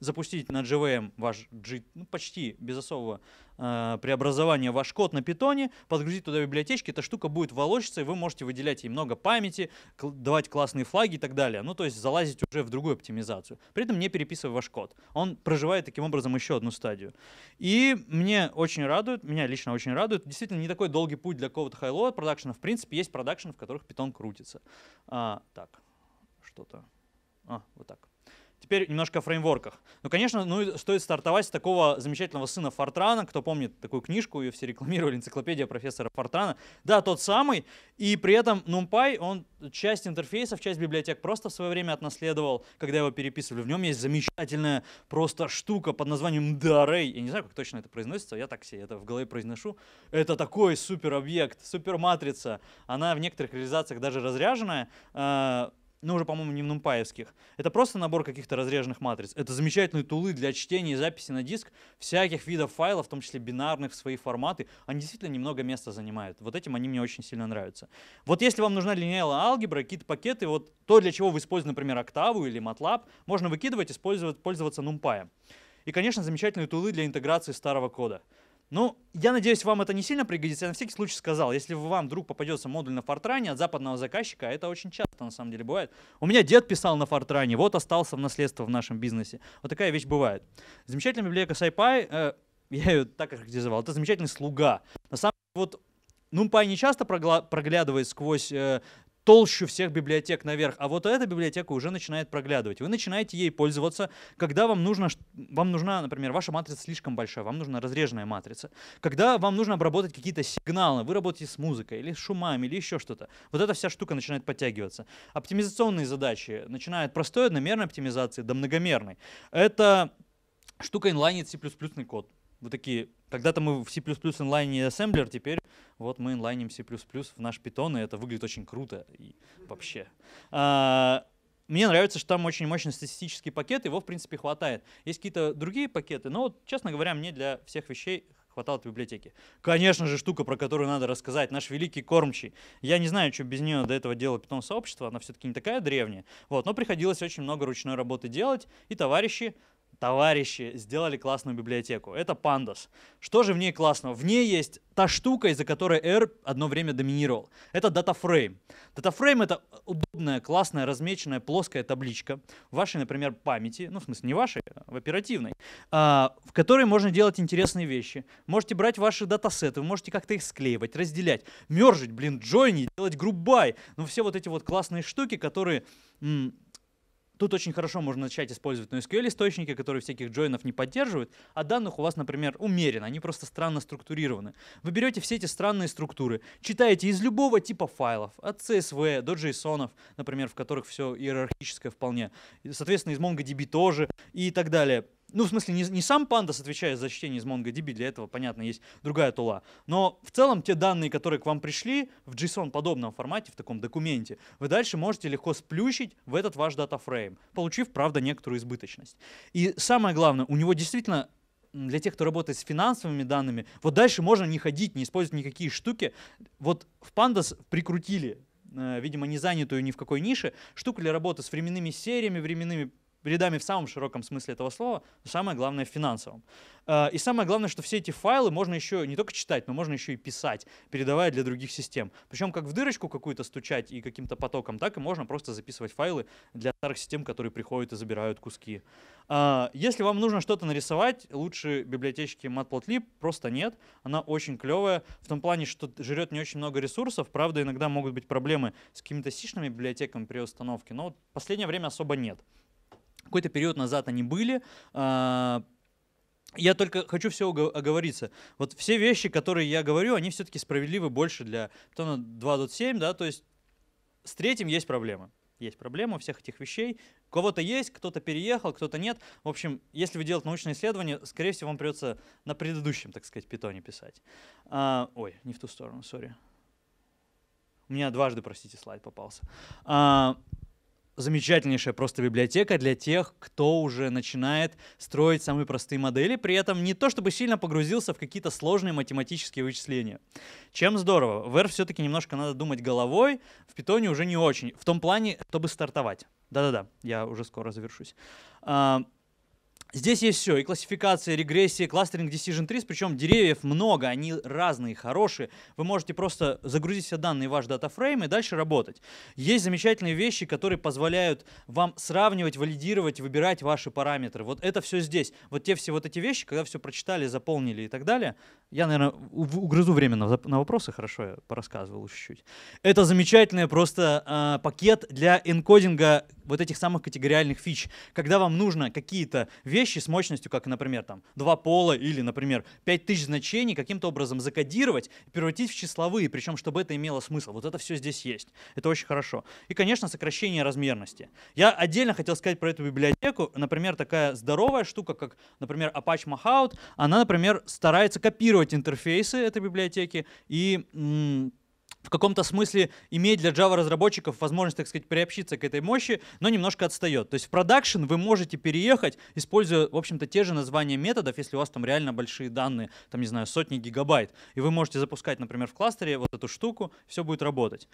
запустить на JVM ваш G, ну, почти без особого э, преобразования ваш код на питоне, подгрузить туда библиотечки, эта штука будет волочиться, и вы можете выделять ей много памяти, давать классные флаги и так далее. Ну, то есть залазить уже в другую оптимизацию, при этом не переписывая ваш код. Он проживает таким образом еще одну стадию. И мне очень радует, меня лично очень радует, действительно не такой долгий путь для какого-то хайлоа продакшена. В принципе, есть продакшены, в которых питон крутится. А, так, что-то. А, вот так. Теперь немножко о фреймворках. Ну, конечно, ну, стоит стартовать с такого замечательного сына Фортрана. Кто помнит такую книжку, ее все рекламировали, энциклопедия профессора Фортрана. Да, тот самый. И при этом NumPy, он часть интерфейсов, часть библиотек просто в свое время отнаследовал, когда его переписывали. В нем есть замечательная просто штука под названием MDArray. А я не знаю, как точно это произносится, я так себе это в голове произношу. Это такой супер объект, супер матрица. Она в некоторых реализациях даже разряженная а, ну уже, по-моему, не в нумпаевских. Это просто набор каких-то разреженных матриц. Это замечательные тулы для чтения и записи на диск всяких видов файлов, в том числе бинарных, в свои форматы. Они действительно немного места занимают. Вот этим они мне очень сильно нравятся. Вот если вам нужна линейная алгебра, какие-то пакеты, вот то, для чего вы используете, например, Octave или MATLAB, можно выкидывать, использовать, пользоваться NumPy. И, конечно, замечательные тулы для интеграции старого кода. Ну, я надеюсь, вам это не сильно пригодится. Я на всякий случай сказал, если вам вдруг попадется модуль на фортране от западного заказчика, а это очень часто на самом деле бывает. У меня дед писал на фортране, вот остался в наследство в нашем бизнесе. Вот такая вещь бывает. Замечательная библиотека SciPy, э, я ее так характеризовал, это замечательный слуга. На самом деле, вот NumPy ну, не часто проглядывает сквозь э, толщу всех библиотек наверх, а вот эта библиотека уже начинает проглядывать. Вы начинаете ей пользоваться, когда вам нужно, вам нужна, например, ваша матрица слишком большая, вам нужна разреженная матрица. Когда вам нужно обработать какие-то сигналы, вы работаете с музыкой или с шумами или еще что-то. Вот эта вся штука начинает подтягиваться. Оптимизационные задачи начинают простой одномерной оптимизации до многомерной. Это штука инлайнит C++ код. Вот такие, когда-то мы в C++ онлайне ассемблер, теперь вот мы инлайним C++ в наш Python, и это выглядит очень круто и вообще. А, мне нравится, что там очень мощный статистический пакет, его, в принципе, хватает. Есть какие-то другие пакеты, но, вот, честно говоря, мне для всех вещей хватало от библиотеки. Конечно же, штука, про которую надо рассказать, наш великий кормчий. Я не знаю, что без нее до этого делало питон сообщество, она все-таки не такая древняя. Вот, но приходилось очень много ручной работы делать, и товарищи товарищи сделали классную библиотеку. Это Pandas. Что же в ней классного? В ней есть та штука, из-за которой R одно время доминировал. Это DataFrame. DataFrame — это удобная, классная, размеченная плоская табличка вашей, например, памяти, ну, в смысле, не вашей, а в оперативной, а, в которой можно делать интересные вещи. Можете брать ваши датасеты, вы можете как-то их склеивать, разделять, мержить, блин, джойни, делать группбай. Ну, все вот эти вот классные штуки, которые Тут очень хорошо можно начать использовать NoSQL источники, которые всяких джойнов не поддерживают, а данных у вас, например, умеренно, они просто странно структурированы. Вы берете все эти странные структуры, читаете из любого типа файлов, от CSV до JSON, например, в которых все иерархическое вполне, соответственно, из MongoDB тоже и так далее. Ну, в смысле, не, не сам Pandas отвечает за чтение из MongoDB, для этого, понятно, есть другая тула. Но в целом те данные, которые к вам пришли в JSON-подобном формате, в таком документе, вы дальше можете легко сплющить в этот ваш датафрейм, получив, правда, некоторую избыточность. И самое главное, у него действительно для тех, кто работает с финансовыми данными, вот дальше можно не ходить, не использовать никакие штуки. Вот в Pandas прикрутили э, видимо, не занятую ни в какой нише, штуку для работы с временными сериями, временными рядами в самом широком смысле этого слова, но самое главное в финансовом. Э, и самое главное, что все эти файлы можно еще не только читать, но можно еще и писать, передавая для других систем. Причем как в дырочку какую-то стучать и каким-то потоком, так и можно просто записывать файлы для старых систем, которые приходят и забирают куски. Э, если вам нужно что-то нарисовать, лучше библиотечки Matplotlib просто нет. Она очень клевая в том плане, что жрет не очень много ресурсов. Правда, иногда могут быть проблемы с какими-то сишными библиотеками при установке, но вот в последнее время особо нет. Какой-то период назад они были. А, я только хочу все оговориться. Вот все вещи, которые я говорю, они все-таки справедливы больше для Птона 2.7, да, то есть с третьим есть проблема. Есть проблема всех этих вещей. У кого-то есть, кто-то переехал, кто-то нет. В общем, если вы делаете научное исследование, скорее всего, вам придется на предыдущем, так сказать, питоне писать. А, ой, не в ту сторону, сори. У меня дважды, простите, слайд попался. А, замечательнейшая просто библиотека для тех, кто уже начинает строить самые простые модели, при этом не то чтобы сильно погрузился в какие-то сложные математические вычисления. Чем здорово. В R все-таки немножко надо думать головой, в питоне уже не очень. В том плане, чтобы стартовать. Да-да-да, я уже скоро завершусь. А, Здесь есть все, и классификация, и регрессия, и кластеринг Decision Trees, причем деревьев много, они разные, хорошие. Вы можете просто загрузить все данные в ваш датафрейм и дальше работать. Есть замечательные вещи, которые позволяют вам сравнивать, валидировать, выбирать ваши параметры. Вот это все здесь. Вот те все вот эти вещи, когда все прочитали, заполнили и так далее. Я, наверное, угрызу время на, на вопросы, хорошо, я порассказывал чуть-чуть. Это замечательный просто э, пакет для энкодинга вот этих самых категориальных фич. Когда вам нужно какие-то вещи, вещи с мощностью, как, например, там, два пола или, например, 5000 значений каким-то образом закодировать, и превратить в числовые, причем, чтобы это имело смысл. Вот это все здесь есть. Это очень хорошо. И, конечно, сокращение размерности. Я отдельно хотел сказать про эту библиотеку. Например, такая здоровая штука, как, например, Apache Mahout, она, например, старается копировать интерфейсы этой библиотеки и в каком-то смысле имеет для Java разработчиков возможность, так сказать, приобщиться к этой мощи, но немножко отстает. То есть в продакшн вы можете переехать, используя, в общем-то, те же названия методов, если у вас там реально большие данные, там, не знаю, сотни гигабайт, и вы можете запускать, например, в кластере вот эту штуку, все будет работать.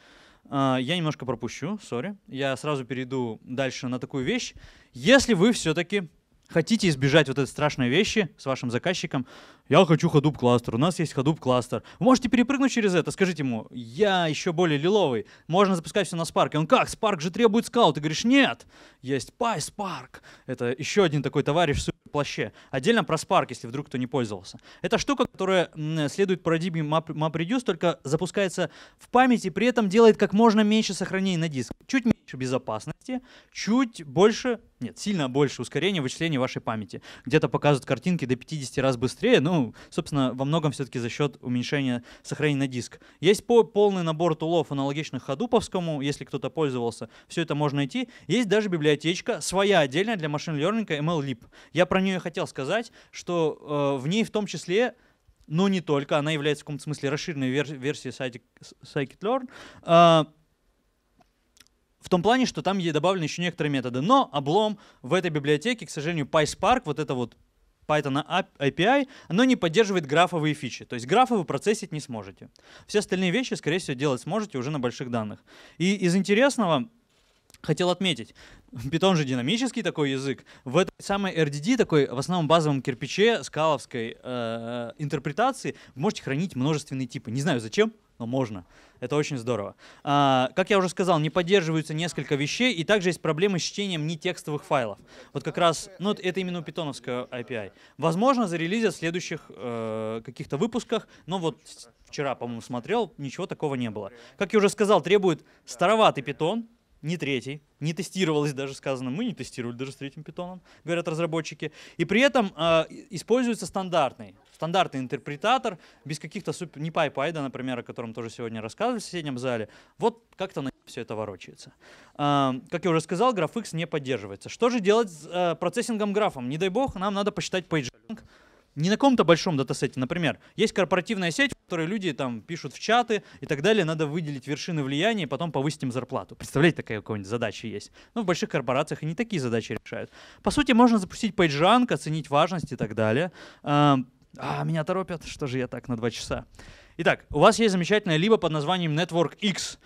А, я немножко пропущу, сори. Я сразу перейду дальше на такую вещь. Если вы все-таки Хотите избежать вот этой страшной вещи с вашим заказчиком? Я хочу Hadoop кластер, у нас есть Hadoop кластер. Вы можете перепрыгнуть через это, скажите ему, я еще более лиловый, можно запускать все на Spark. И он, как, Spark же требует скаут? Ты говоришь, нет, есть PySpark. Это еще один такой товарищ в плаще. Отдельно про Spark, если вдруг кто не пользовался. Это штука, которая следует парадигме MapReduce, только запускается в памяти, при этом делает как можно меньше сохранений на диск. Чуть меньше безопасности, чуть больше нет, сильно больше ускорение вычисления вашей памяти. Где-то показывают картинки до 50 раз быстрее, ну, собственно, во многом все-таки за счет уменьшения сохранения на диск. Есть по полный набор тулов, аналогичных ходуповскому, если кто-то пользовался, все это можно найти. Есть даже библиотечка, своя отдельная для машин лернинга MLLib. Я про нее хотел сказать, что э, в ней в том числе но не только, она является в каком-то смысле расширенной вер версией Scikit-Learn. Э, а, в том плане, что там ей добавлены еще некоторые методы. Но облом в этой библиотеке, к сожалению, PySpark, вот это вот Python API, оно не поддерживает графовые фичи. То есть графы вы процессить не сможете. Все остальные вещи, скорее всего, делать сможете уже на больших данных. И из интересного хотел отметить, Python же динамический такой язык. В этой самой RDD, такой в основном базовом кирпиче скаловской э, э, интерпретации, можете хранить множественные типы. Не знаю зачем, но можно. Это очень здорово. А, как я уже сказал, не поддерживаются несколько вещей, и также есть проблемы с чтением нетекстовых файлов. Вот как раз, ну это именно у питоновского API. Возможно, зарелизят в следующих э, каких-то выпусках, но вот вчера, по-моему, смотрел, ничего такого не было. Как я уже сказал, требует староватый питон, не третий, не тестировалось даже сказано, мы не тестировали даже с третьим питоном, говорят разработчики. И при этом э, используется стандартный, стандартный интерпретатор, без каких-то супер, не PyPyда, например, о котором тоже сегодня рассказывали в соседнем зале. Вот как-то на все это ворочается. Э, как я уже сказал, GraphX не поддерживается. Что же делать с э, процессингом графом? Не дай бог, нам надо посчитать PageRank не на каком-то большом датасете, например, есть корпоративная сеть, в которой люди там пишут в чаты и так далее, надо выделить вершины влияния и потом повысить им зарплату. Представляете, такая какая-нибудь задача есть. Но ну, в больших корпорациях они такие задачи решают. По сути, можно запустить пейджанг, оценить важность и так далее. Эм, а, меня торопят, что же я так на два часа. Итак, у вас есть замечательная либо под названием Network X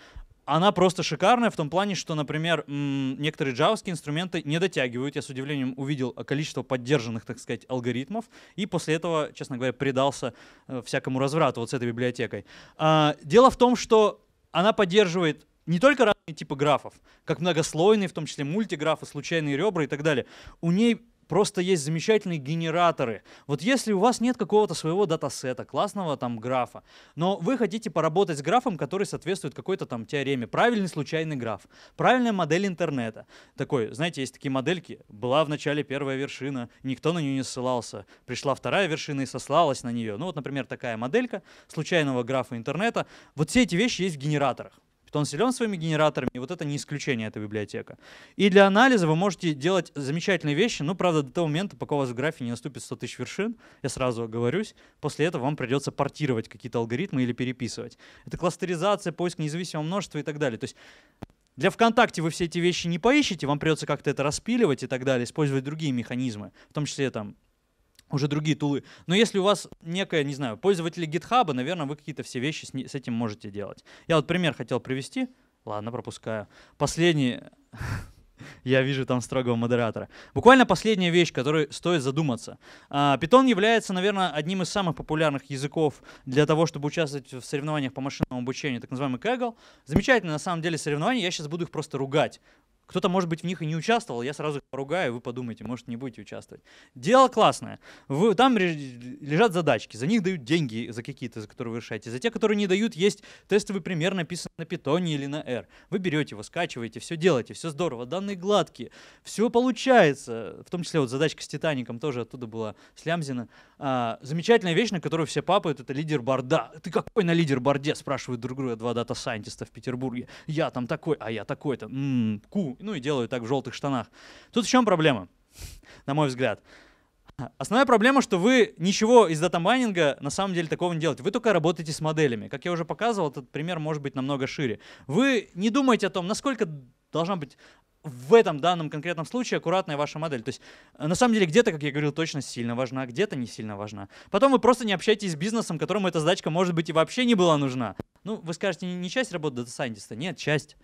она просто шикарная в том плане, что, например, некоторые джавские инструменты не дотягивают. Я с удивлением увидел а, количество поддержанных, так сказать, алгоритмов, и после этого, честно говоря, предался э, всякому разврату вот с этой библиотекой. А, дело в том, что она поддерживает не только разные типы графов, как многослойные, в том числе мультиграфы, случайные ребра и так далее. У ней Просто есть замечательные генераторы. Вот если у вас нет какого-то своего датасета, классного там графа, но вы хотите поработать с графом, который соответствует какой-то там теореме, правильный случайный граф, правильная модель интернета. Такой, знаете, есть такие модельки, была в начале первая вершина, никто на нее не ссылался, пришла вторая вершина и сослалась на нее. Ну вот, например, такая моделька случайного графа интернета. Вот все эти вещи есть в генераторах то он силен своими генераторами, и вот это не исключение, эта библиотека. И для анализа вы можете делать замечательные вещи, ну, правда, до того момента, пока у вас в графе не наступит 100 тысяч вершин, я сразу оговорюсь, после этого вам придется портировать какие-то алгоритмы или переписывать. Это кластеризация, поиск независимого множества и так далее. То есть для ВКонтакте вы все эти вещи не поищете, вам придется как-то это распиливать и так далее, использовать другие механизмы, в том числе там уже другие тулы. Но если у вас некая, не знаю, пользователи GitHub, наверное, вы какие-то все вещи с, с этим можете делать. Я вот пример хотел привести. Ладно, пропускаю. Последний... Я вижу там строгого модератора. Буквально последняя вещь, которой стоит задуматься. А, питон является, наверное, одним из самых популярных языков для того, чтобы участвовать в соревнованиях по машинному обучению, так называемый Kaggle. Замечательные, на самом деле, соревнования. Я сейчас буду их просто ругать кто-то, может быть, в них и не участвовал, я сразу их поругаю, вы подумайте, может, не будете участвовать. Дело классное. Вы, там лежат задачки, за них дают деньги за какие-то, за которые вы решаете. За те, которые не дают, есть тестовый пример, написанный на питоне или на R. Вы берете его, скачиваете, все делаете, все здорово, данные гладкие, все получается. В том числе вот задачка с Титаником тоже оттуда была слямзина. А, замечательная вещь, на которую все папают, это лидер борда. Ты какой на лидер борде, спрашивают друг друга два дата-сайентиста в Петербурге. Я там такой, а я такой-то. м м-м, ку, ну и делаю так в желтых штанах. Тут в чем проблема, на мой взгляд? Основная проблема, что вы ничего из датамайнинга на самом деле такого не делаете. Вы только работаете с моделями. Как я уже показывал, этот пример может быть намного шире. Вы не думаете о том, насколько должна быть в этом данном конкретном случае аккуратная ваша модель. То есть, э, на самом деле, где-то, как я говорил, точность сильно важна, где-то не сильно важна. Потом вы просто не общаетесь с бизнесом, которому эта задачка, может быть, и вообще не была нужна. Ну, вы скажете, не часть работы дата-сайентиста. Нет, часть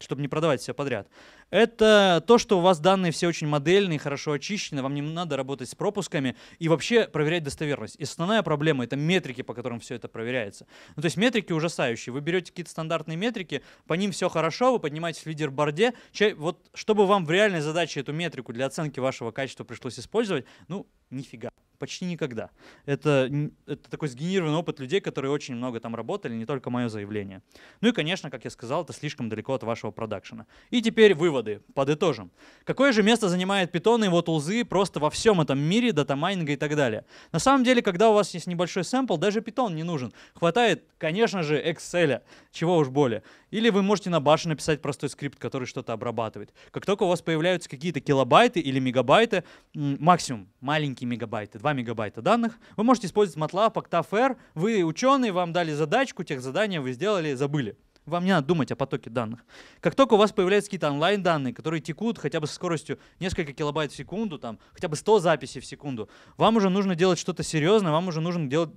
чтобы не продавать все подряд. Это то, что у вас данные все очень модельные, хорошо очищены, вам не надо работать с пропусками и вообще проверять достоверность. И основная проблема — это метрики, по которым все это проверяется. Ну, то есть метрики ужасающие. Вы берете какие-то стандартные метрики, по ним все хорошо, вы поднимаетесь в лидерборде. вот чтобы вам в реальной задаче эту метрику для оценки вашего качества пришлось использовать, ну, нифига почти никогда. Это, это такой сгенерированный опыт людей, которые очень много там работали, не только мое заявление. Ну и, конечно, как я сказал, это слишком далеко от вашего продакшена. И теперь выводы. Подытожим. Какое же место занимает питон и его тулзы просто во всем этом мире датамайнинга и так далее? На самом деле, когда у вас есть небольшой сэмпл, даже питон не нужен. Хватает, конечно же, Excel, чего уж более. Или вы можете на баше написать простой скрипт, который что-то обрабатывает. Как только у вас появляются какие-то килобайты или мегабайты, максимум маленькие мегабайты, 2 мегабайта данных. Вы можете использовать MATLAB, OctaveR. Вы ученые, вам дали задачку, тех задания вы сделали, забыли. Вам не надо думать о потоке данных. Как только у вас появляются какие-то онлайн-данные, которые текут хотя бы со скоростью несколько килобайт в секунду, там, хотя бы 100 записей в секунду, вам уже нужно делать что-то серьезное, вам уже нужно делать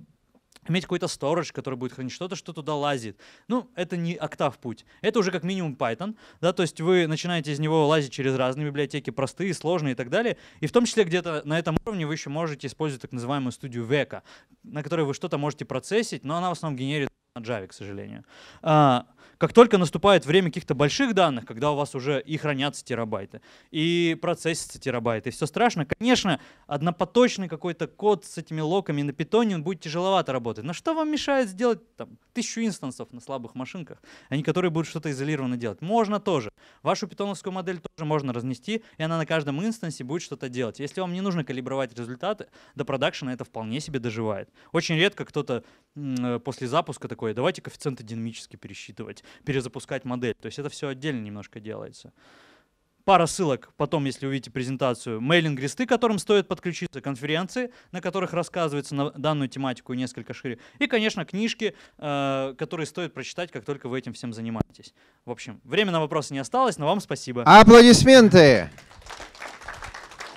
иметь какой-то сторож, который будет хранить что-то, что туда лазит. Ну, это не октав путь. Это уже как минимум Python, да, то есть вы начинаете из него лазить через разные библиотеки, простые, сложные и так далее. И в том числе где-то на этом уровне вы еще можете использовать так называемую студию века, на которой вы что-то можете процессить, но она в основном генерит на Java, к сожалению. А, как только наступает время каких-то больших данных, когда у вас уже и хранятся терабайты, и процессятся терабайты, и все страшно, конечно, однопоточный какой-то код с этими локами на питоне он будет тяжеловато работать. Но что вам мешает сделать там, тысячу инстансов на слабых машинках, они а которые будут что-то изолированно делать? Можно тоже. Вашу питоновскую модель можно разнести, и она на каждом инстансе будет что-то делать. Если вам не нужно калибровать результаты, до продакшена это вполне себе доживает. Очень редко кто-то э, после запуска такой, давайте коэффициенты динамически пересчитывать, перезапускать модель. То есть это все отдельно немножко делается. Пара ссылок потом, если увидите презентацию. Мейлинг-листы, которым стоит подключиться, конференции, на которых рассказывается на данную тематику несколько шире. И, конечно, книжки, э, которые стоит прочитать, как только вы этим всем занимаетесь. В общем, время на вопросы не осталось, но вам спасибо. Аплодисменты!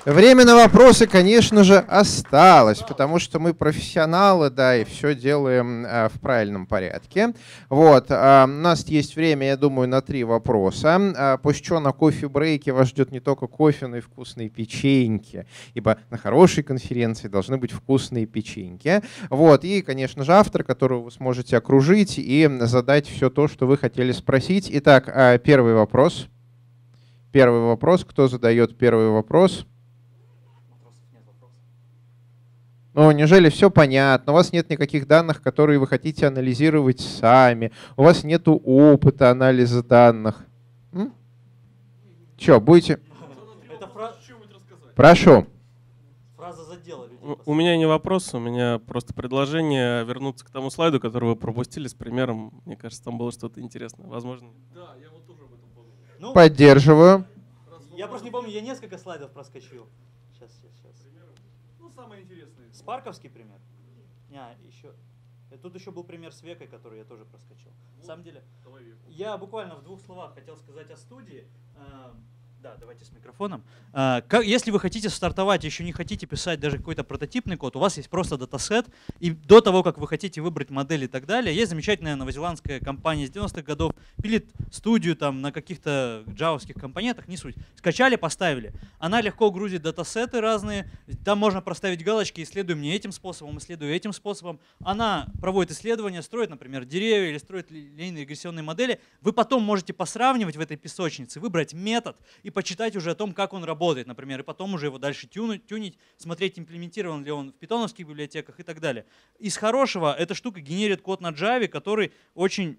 Время на вопросы, конечно же, осталось, потому что мы профессионалы, да, и все делаем э, в правильном порядке. Вот, э, у нас есть время, я думаю, на три вопроса. Э, после на кофе-брейке вас ждет не только кофе, но и вкусные печеньки, ибо на хорошей конференции должны быть вкусные печеньки. Вот, и, конечно же, автор, которого вы сможете окружить и задать все то, что вы хотели спросить. Итак, э, первый вопрос. Первый вопрос. Кто задает первый вопрос? Ну, неужели все понятно? У вас нет никаких данных, которые вы хотите анализировать сами. У вас нет опыта анализа данных. М? Че, будете? Фра... Прошу. Фраза задела людей. У меня не вопрос, у меня просто предложение вернуться к тому слайду, который вы пропустили с примером. Мне кажется, там было что-то интересное. Возможно? Да, я вот тоже об этом помню. Ну, Поддерживаю. Я просто не помню, я несколько слайдов проскочил. Сейчас, сейчас, сейчас. Ну, самое интересное. Спарковский пример? Не, а, еще... Э, тут еще был пример с Векой, который я тоже проскочил. Вот, На самом деле, я буквально в двух словах хотел сказать о студии. Эм, да, давайте с микрофоном. А, если вы хотите стартовать, еще не хотите писать даже какой-то прототипный код, у вас есть просто датасет, и до того, как вы хотите выбрать модель и так далее, есть замечательная новозеландская компания с 90-х годов, пилит студию там на каких-то джавовских компонентах, не суть. Скачали, поставили. Она легко грузит датасеты разные, там можно проставить галочки, исследуй мне этим способом, исследуй этим способом. Она проводит исследования, строит, например, деревья или строит линейные регрессионные модели. Вы потом можете посравнивать в этой песочнице, выбрать метод и почитать уже о том, как он работает, например, и потом уже его дальше тюнить, тюнить смотреть, имплементирован ли он в питоновских библиотеках и так далее. Из хорошего эта штука генерит код на Java, который очень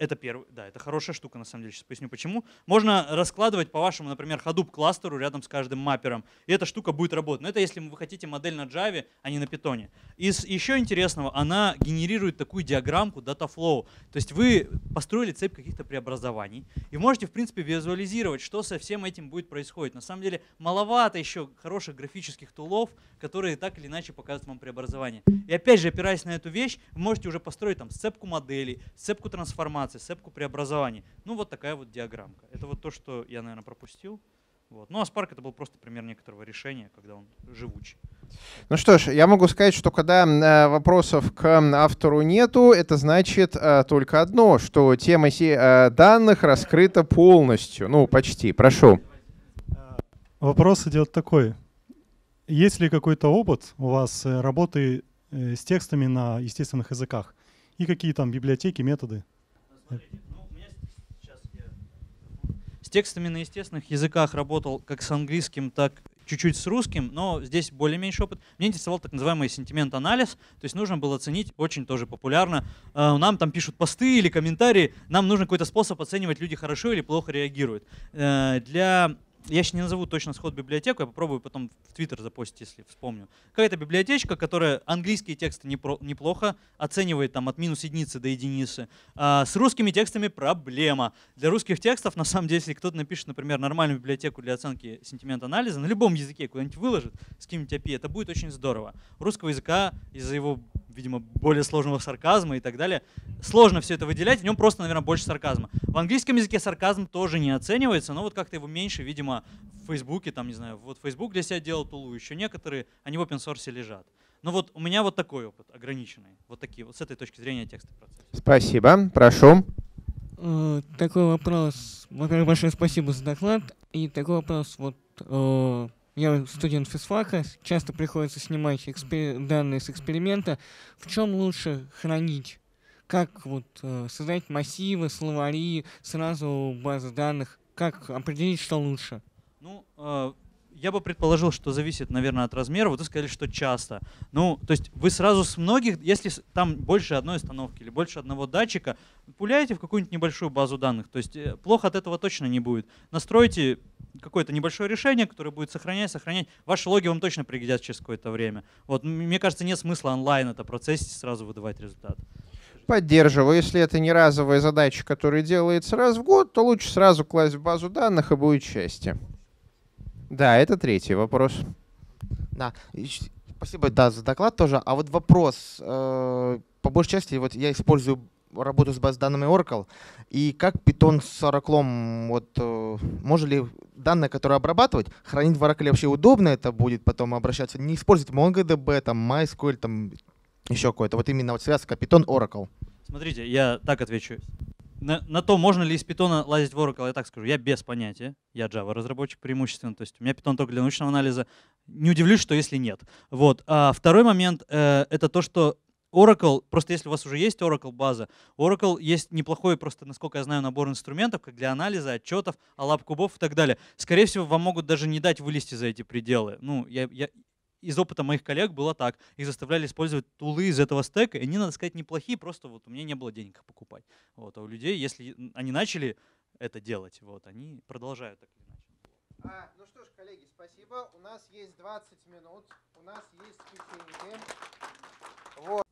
это первый, да, это хорошая штука, на самом деле, сейчас поясню почему. Можно раскладывать по вашему, например, ходу кластеру рядом с каждым маппером, и эта штука будет работать. Но это если вы хотите модель на Java, а не на Python. Из еще интересного, она генерирует такую диаграммку data flow. То есть вы построили цепь каких-то преобразований, и можете, в принципе, визуализировать, что со всем этим будет происходить. На самом деле, маловато еще хороших графических тулов, которые так или иначе показывают вам преобразование. И опять же, опираясь на эту вещь, вы можете уже построить там сцепку моделей, сцепку трансформации, информации, сепку преобразований. Ну, вот такая вот диаграммка. Это вот то, что я, наверное, пропустил. Вот. Ну, а Spark это был просто пример некоторого решения, когда он живучий. Ну что ж, я могу сказать, что когда э, вопросов к автору нету, это значит э, только одно, что тема э, данных раскрыта полностью. Ну, почти. Прошу. А, вопрос идет такой. Есть ли какой-то опыт у вас э, работы э, с текстами на естественных языках? И какие там библиотеки, методы? С текстами на естественных языках работал как с английским, так чуть-чуть с русским, но здесь более меньше опыт. Меня интересовал так называемый сентимент-анализ, то есть нужно было оценить, очень тоже популярно, э, нам там пишут посты или комментарии, нам нужен какой-то способ оценивать, люди хорошо или плохо реагируют. Э, для я еще не назову точно сход библиотеку, я попробую потом в Твиттер запостить, если вспомню. Какая-то библиотечка, которая английские тексты неплохо оценивает там от минус единицы до единицы. А с русскими текстами проблема. Для русских текстов, на самом деле, если кто-то напишет, например, нормальную библиотеку для оценки сентимент-анализа на любом языке, куда-нибудь выложит с каким-нибудь API, это будет очень здорово. русского языка из-за его, видимо, более сложного сарказма и так далее, сложно все это выделять, в нем просто, наверное, больше сарказма. В английском языке сарказм тоже не оценивается, но вот как-то его меньше, видимо, помимо в Фейсбуке, там, не знаю, вот Facebook для себя делал тулу, еще некоторые, они в open source лежат. Но вот у меня вот такой опыт ограниченный, вот такие, вот с этой точки зрения текста процесса. Спасибо, прошу. Э, такой вопрос, во-первых, большое спасибо за доклад, и такой вопрос, вот э, я студент физфака, часто приходится снимать экспер... данные с эксперимента, в чем лучше хранить? Как вот э, создать массивы, словари, сразу базы данных, как определить, что лучше? Ну, э, я бы предположил, что зависит, наверное, от размера. Вот вы сказали, что часто. Ну, то есть вы сразу с многих, если там больше одной остановки или больше одного датчика, пуляете в какую-нибудь небольшую базу данных. То есть э, плохо от этого точно не будет. Настройте какое-то небольшое решение, которое будет сохранять, сохранять. Ваши логи вам точно пригодятся через какое-то время. Вот, мне кажется, нет смысла онлайн это процессить, сразу выдавать результат поддерживаю. Если это не разовая задача, которая делается раз в год, то лучше сразу класть в базу данных и будет счастье. Да, это третий вопрос. Да, спасибо да, за доклад тоже. А вот вопрос, э, по большей части, вот я использую работу с баз данными Oracle, и как Python с Oracle, вот э, можно ли данные, которые обрабатывать, хранить в Oracle вообще удобно это будет потом обращаться, не использовать MongoDB, там, MySQL, там, еще какое-то. Вот именно вот связка Python Oracle. Смотрите, я так отвечу. На, на то, можно ли из питона лазить в Oracle, я так скажу, я без понятия. Я Java разработчик преимущественно, то есть у меня питон только для научного анализа. Не удивлюсь, что если нет. Вот. А второй момент э, это то, что Oracle, просто если у вас уже есть Oracle база, Oracle есть неплохой просто, насколько я знаю, набор инструментов, как для анализа, отчетов, алаб кубов и так далее. Скорее всего, вам могут даже не дать вылезти за эти пределы. Ну, я, я, из опыта моих коллег было так. Их заставляли использовать тулы из этого стека, и они, надо сказать, неплохие, просто вот у меня не было денег их покупать. Вот. А у людей, если они начали это делать, вот, они продолжают так или иначе. А, ну что ж, коллеги, спасибо. У нас есть 20 минут, у нас есть печеньки. Вот.